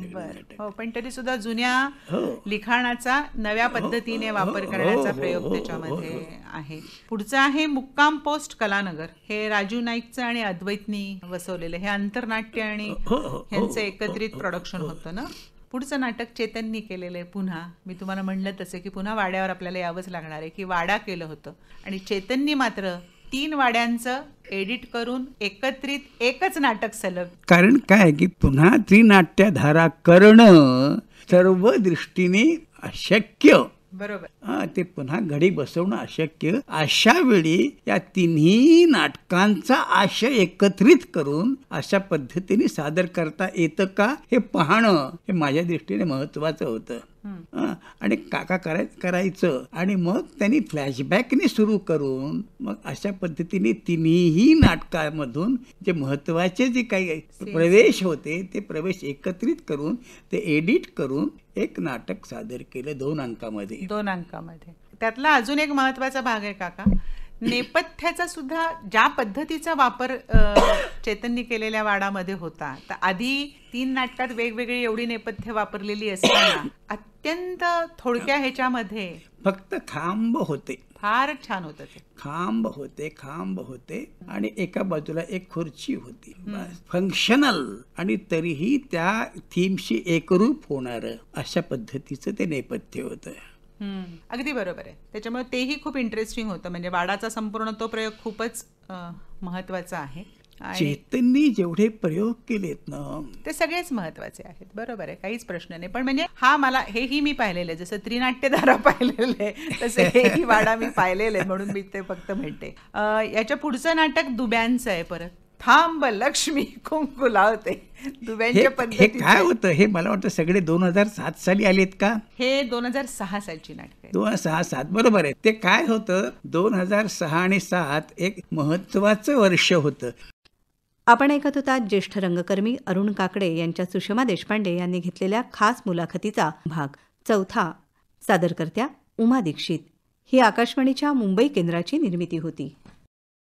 S1: हो, पण तरी सुद्धा जुन्या हो. लिखाणाचा नव्या हो. पद्धतीने वापर करण्याचा प्रयोग त्याच्यामध्ये आहे पुढचं आहे मुक्काम पोस्ट कलानगर हे राजू नाईकचं आणि अद्वैतनी वसवलेलं हे आंतरनाट्य आणि यांचे एकत्रित प्रोडक्शन होतं ना पुढचं नाटक चेतननी केलेलं आहे पुन्हा मी तुम्हाला म्हणलं तसे की पुन्हा वाड्यावर आपल्याला यावंच लागणार आहे की वाडा केलं होतं आणि चेतननी मात्र तीन वाड्यांचं एडिट करून एकत्रित एकच नाटक सलग
S2: कारण काय की पुन्हा नाट्यधारा करणं सर्व दृष्टीने अशक्य बरोबर हा ते पुन्हा घडी बसवणं अशक्य अशा वेळी या तिन्ही नाटकांचा आशय एकत्रित करून अशा पद्धतीने सादर करता येतं का हे पाहणं हे माझ्या दृष्टीने महत्वाचं होतं आणि काका करायचं करायचं आणि मग त्यांनी फ्लॅशबॅकने सुरू करून मग अशा पद्धतीने तिन्ही नाटकामधून जे महत्वाचे जे काही प्रवेश होते ते प्रवेश एकत्रित करून ते एडिट करून एक नाटक सादर केलं दोन अंकामध्ये
S1: दोन अंकामध्ये त्यातला अजून एक महत्वाचा भाग आहे काका नेपथ्याचा सुद्धा ज्या पद्धतीचा वापर चैतन्य केलेल्या वाडामध्ये होता तर आधी तीन नाटकात वेगवेगळी एवढी नेपथ्य वापरलेली असताना अत्यंत थोडक्या ह्याच्यामध्ये
S2: फक्त थांब होते
S1: फार छान होत
S2: खांब होते खांब होते आणि एका बाजूला एक खुर्ची होती फंक्शनल आणि तरीही त्या थीमशी एकरूप होणार अशा पद्धतीचं ते नेपथ्य होत
S1: अगदी बरोबर आहे त्याच्यामुळे तेही खूप इंटरेस्टिंग होतं म्हणजे वाडाचा संपूर्ण तो प्रयोग खूपच महत्वाचा आहे
S2: चेतननी जेवढे प्रयोग केलेत ना
S1: ते सगळेच महत्वाचे आहेत बरोबर आहे काहीच प्रश्न नाही पण म्हणजे हा मला हेही मी पाहिलेलं आहे जसं त्रिनाट्यधारा पाहिलेलं आहे हेही वाडा मी पाहिलेलं म्हणून मी ते फक्त म्हणते याच्या पुढचं नाटक दुब्यांचं आहे परत थांब लक्ष्मी कुंकू लावते हे काय
S2: होतं हे मला वाटतं सगळे दोन हजार सात साली आलेत का
S1: हे दोन हजार सहा सालची नाटक
S2: दोन हजार सहा सात बरोबर आहे ते काय होतं दोन हजार सहा आणि सात एक महत्वाचं वर्ष होतं
S1: आपण ऐकत होता ज्येष्ठ रंगकर्मी अरुण काकडे यांच्या सुषमा देशपांडे यांनी घेतलेल्या खास मुलाखतीचा भाग चौथा सादरकर्त्या उमा दीक्षित ही आकाशवाणीच्या मुंबई केंद्राची निर्मिती होती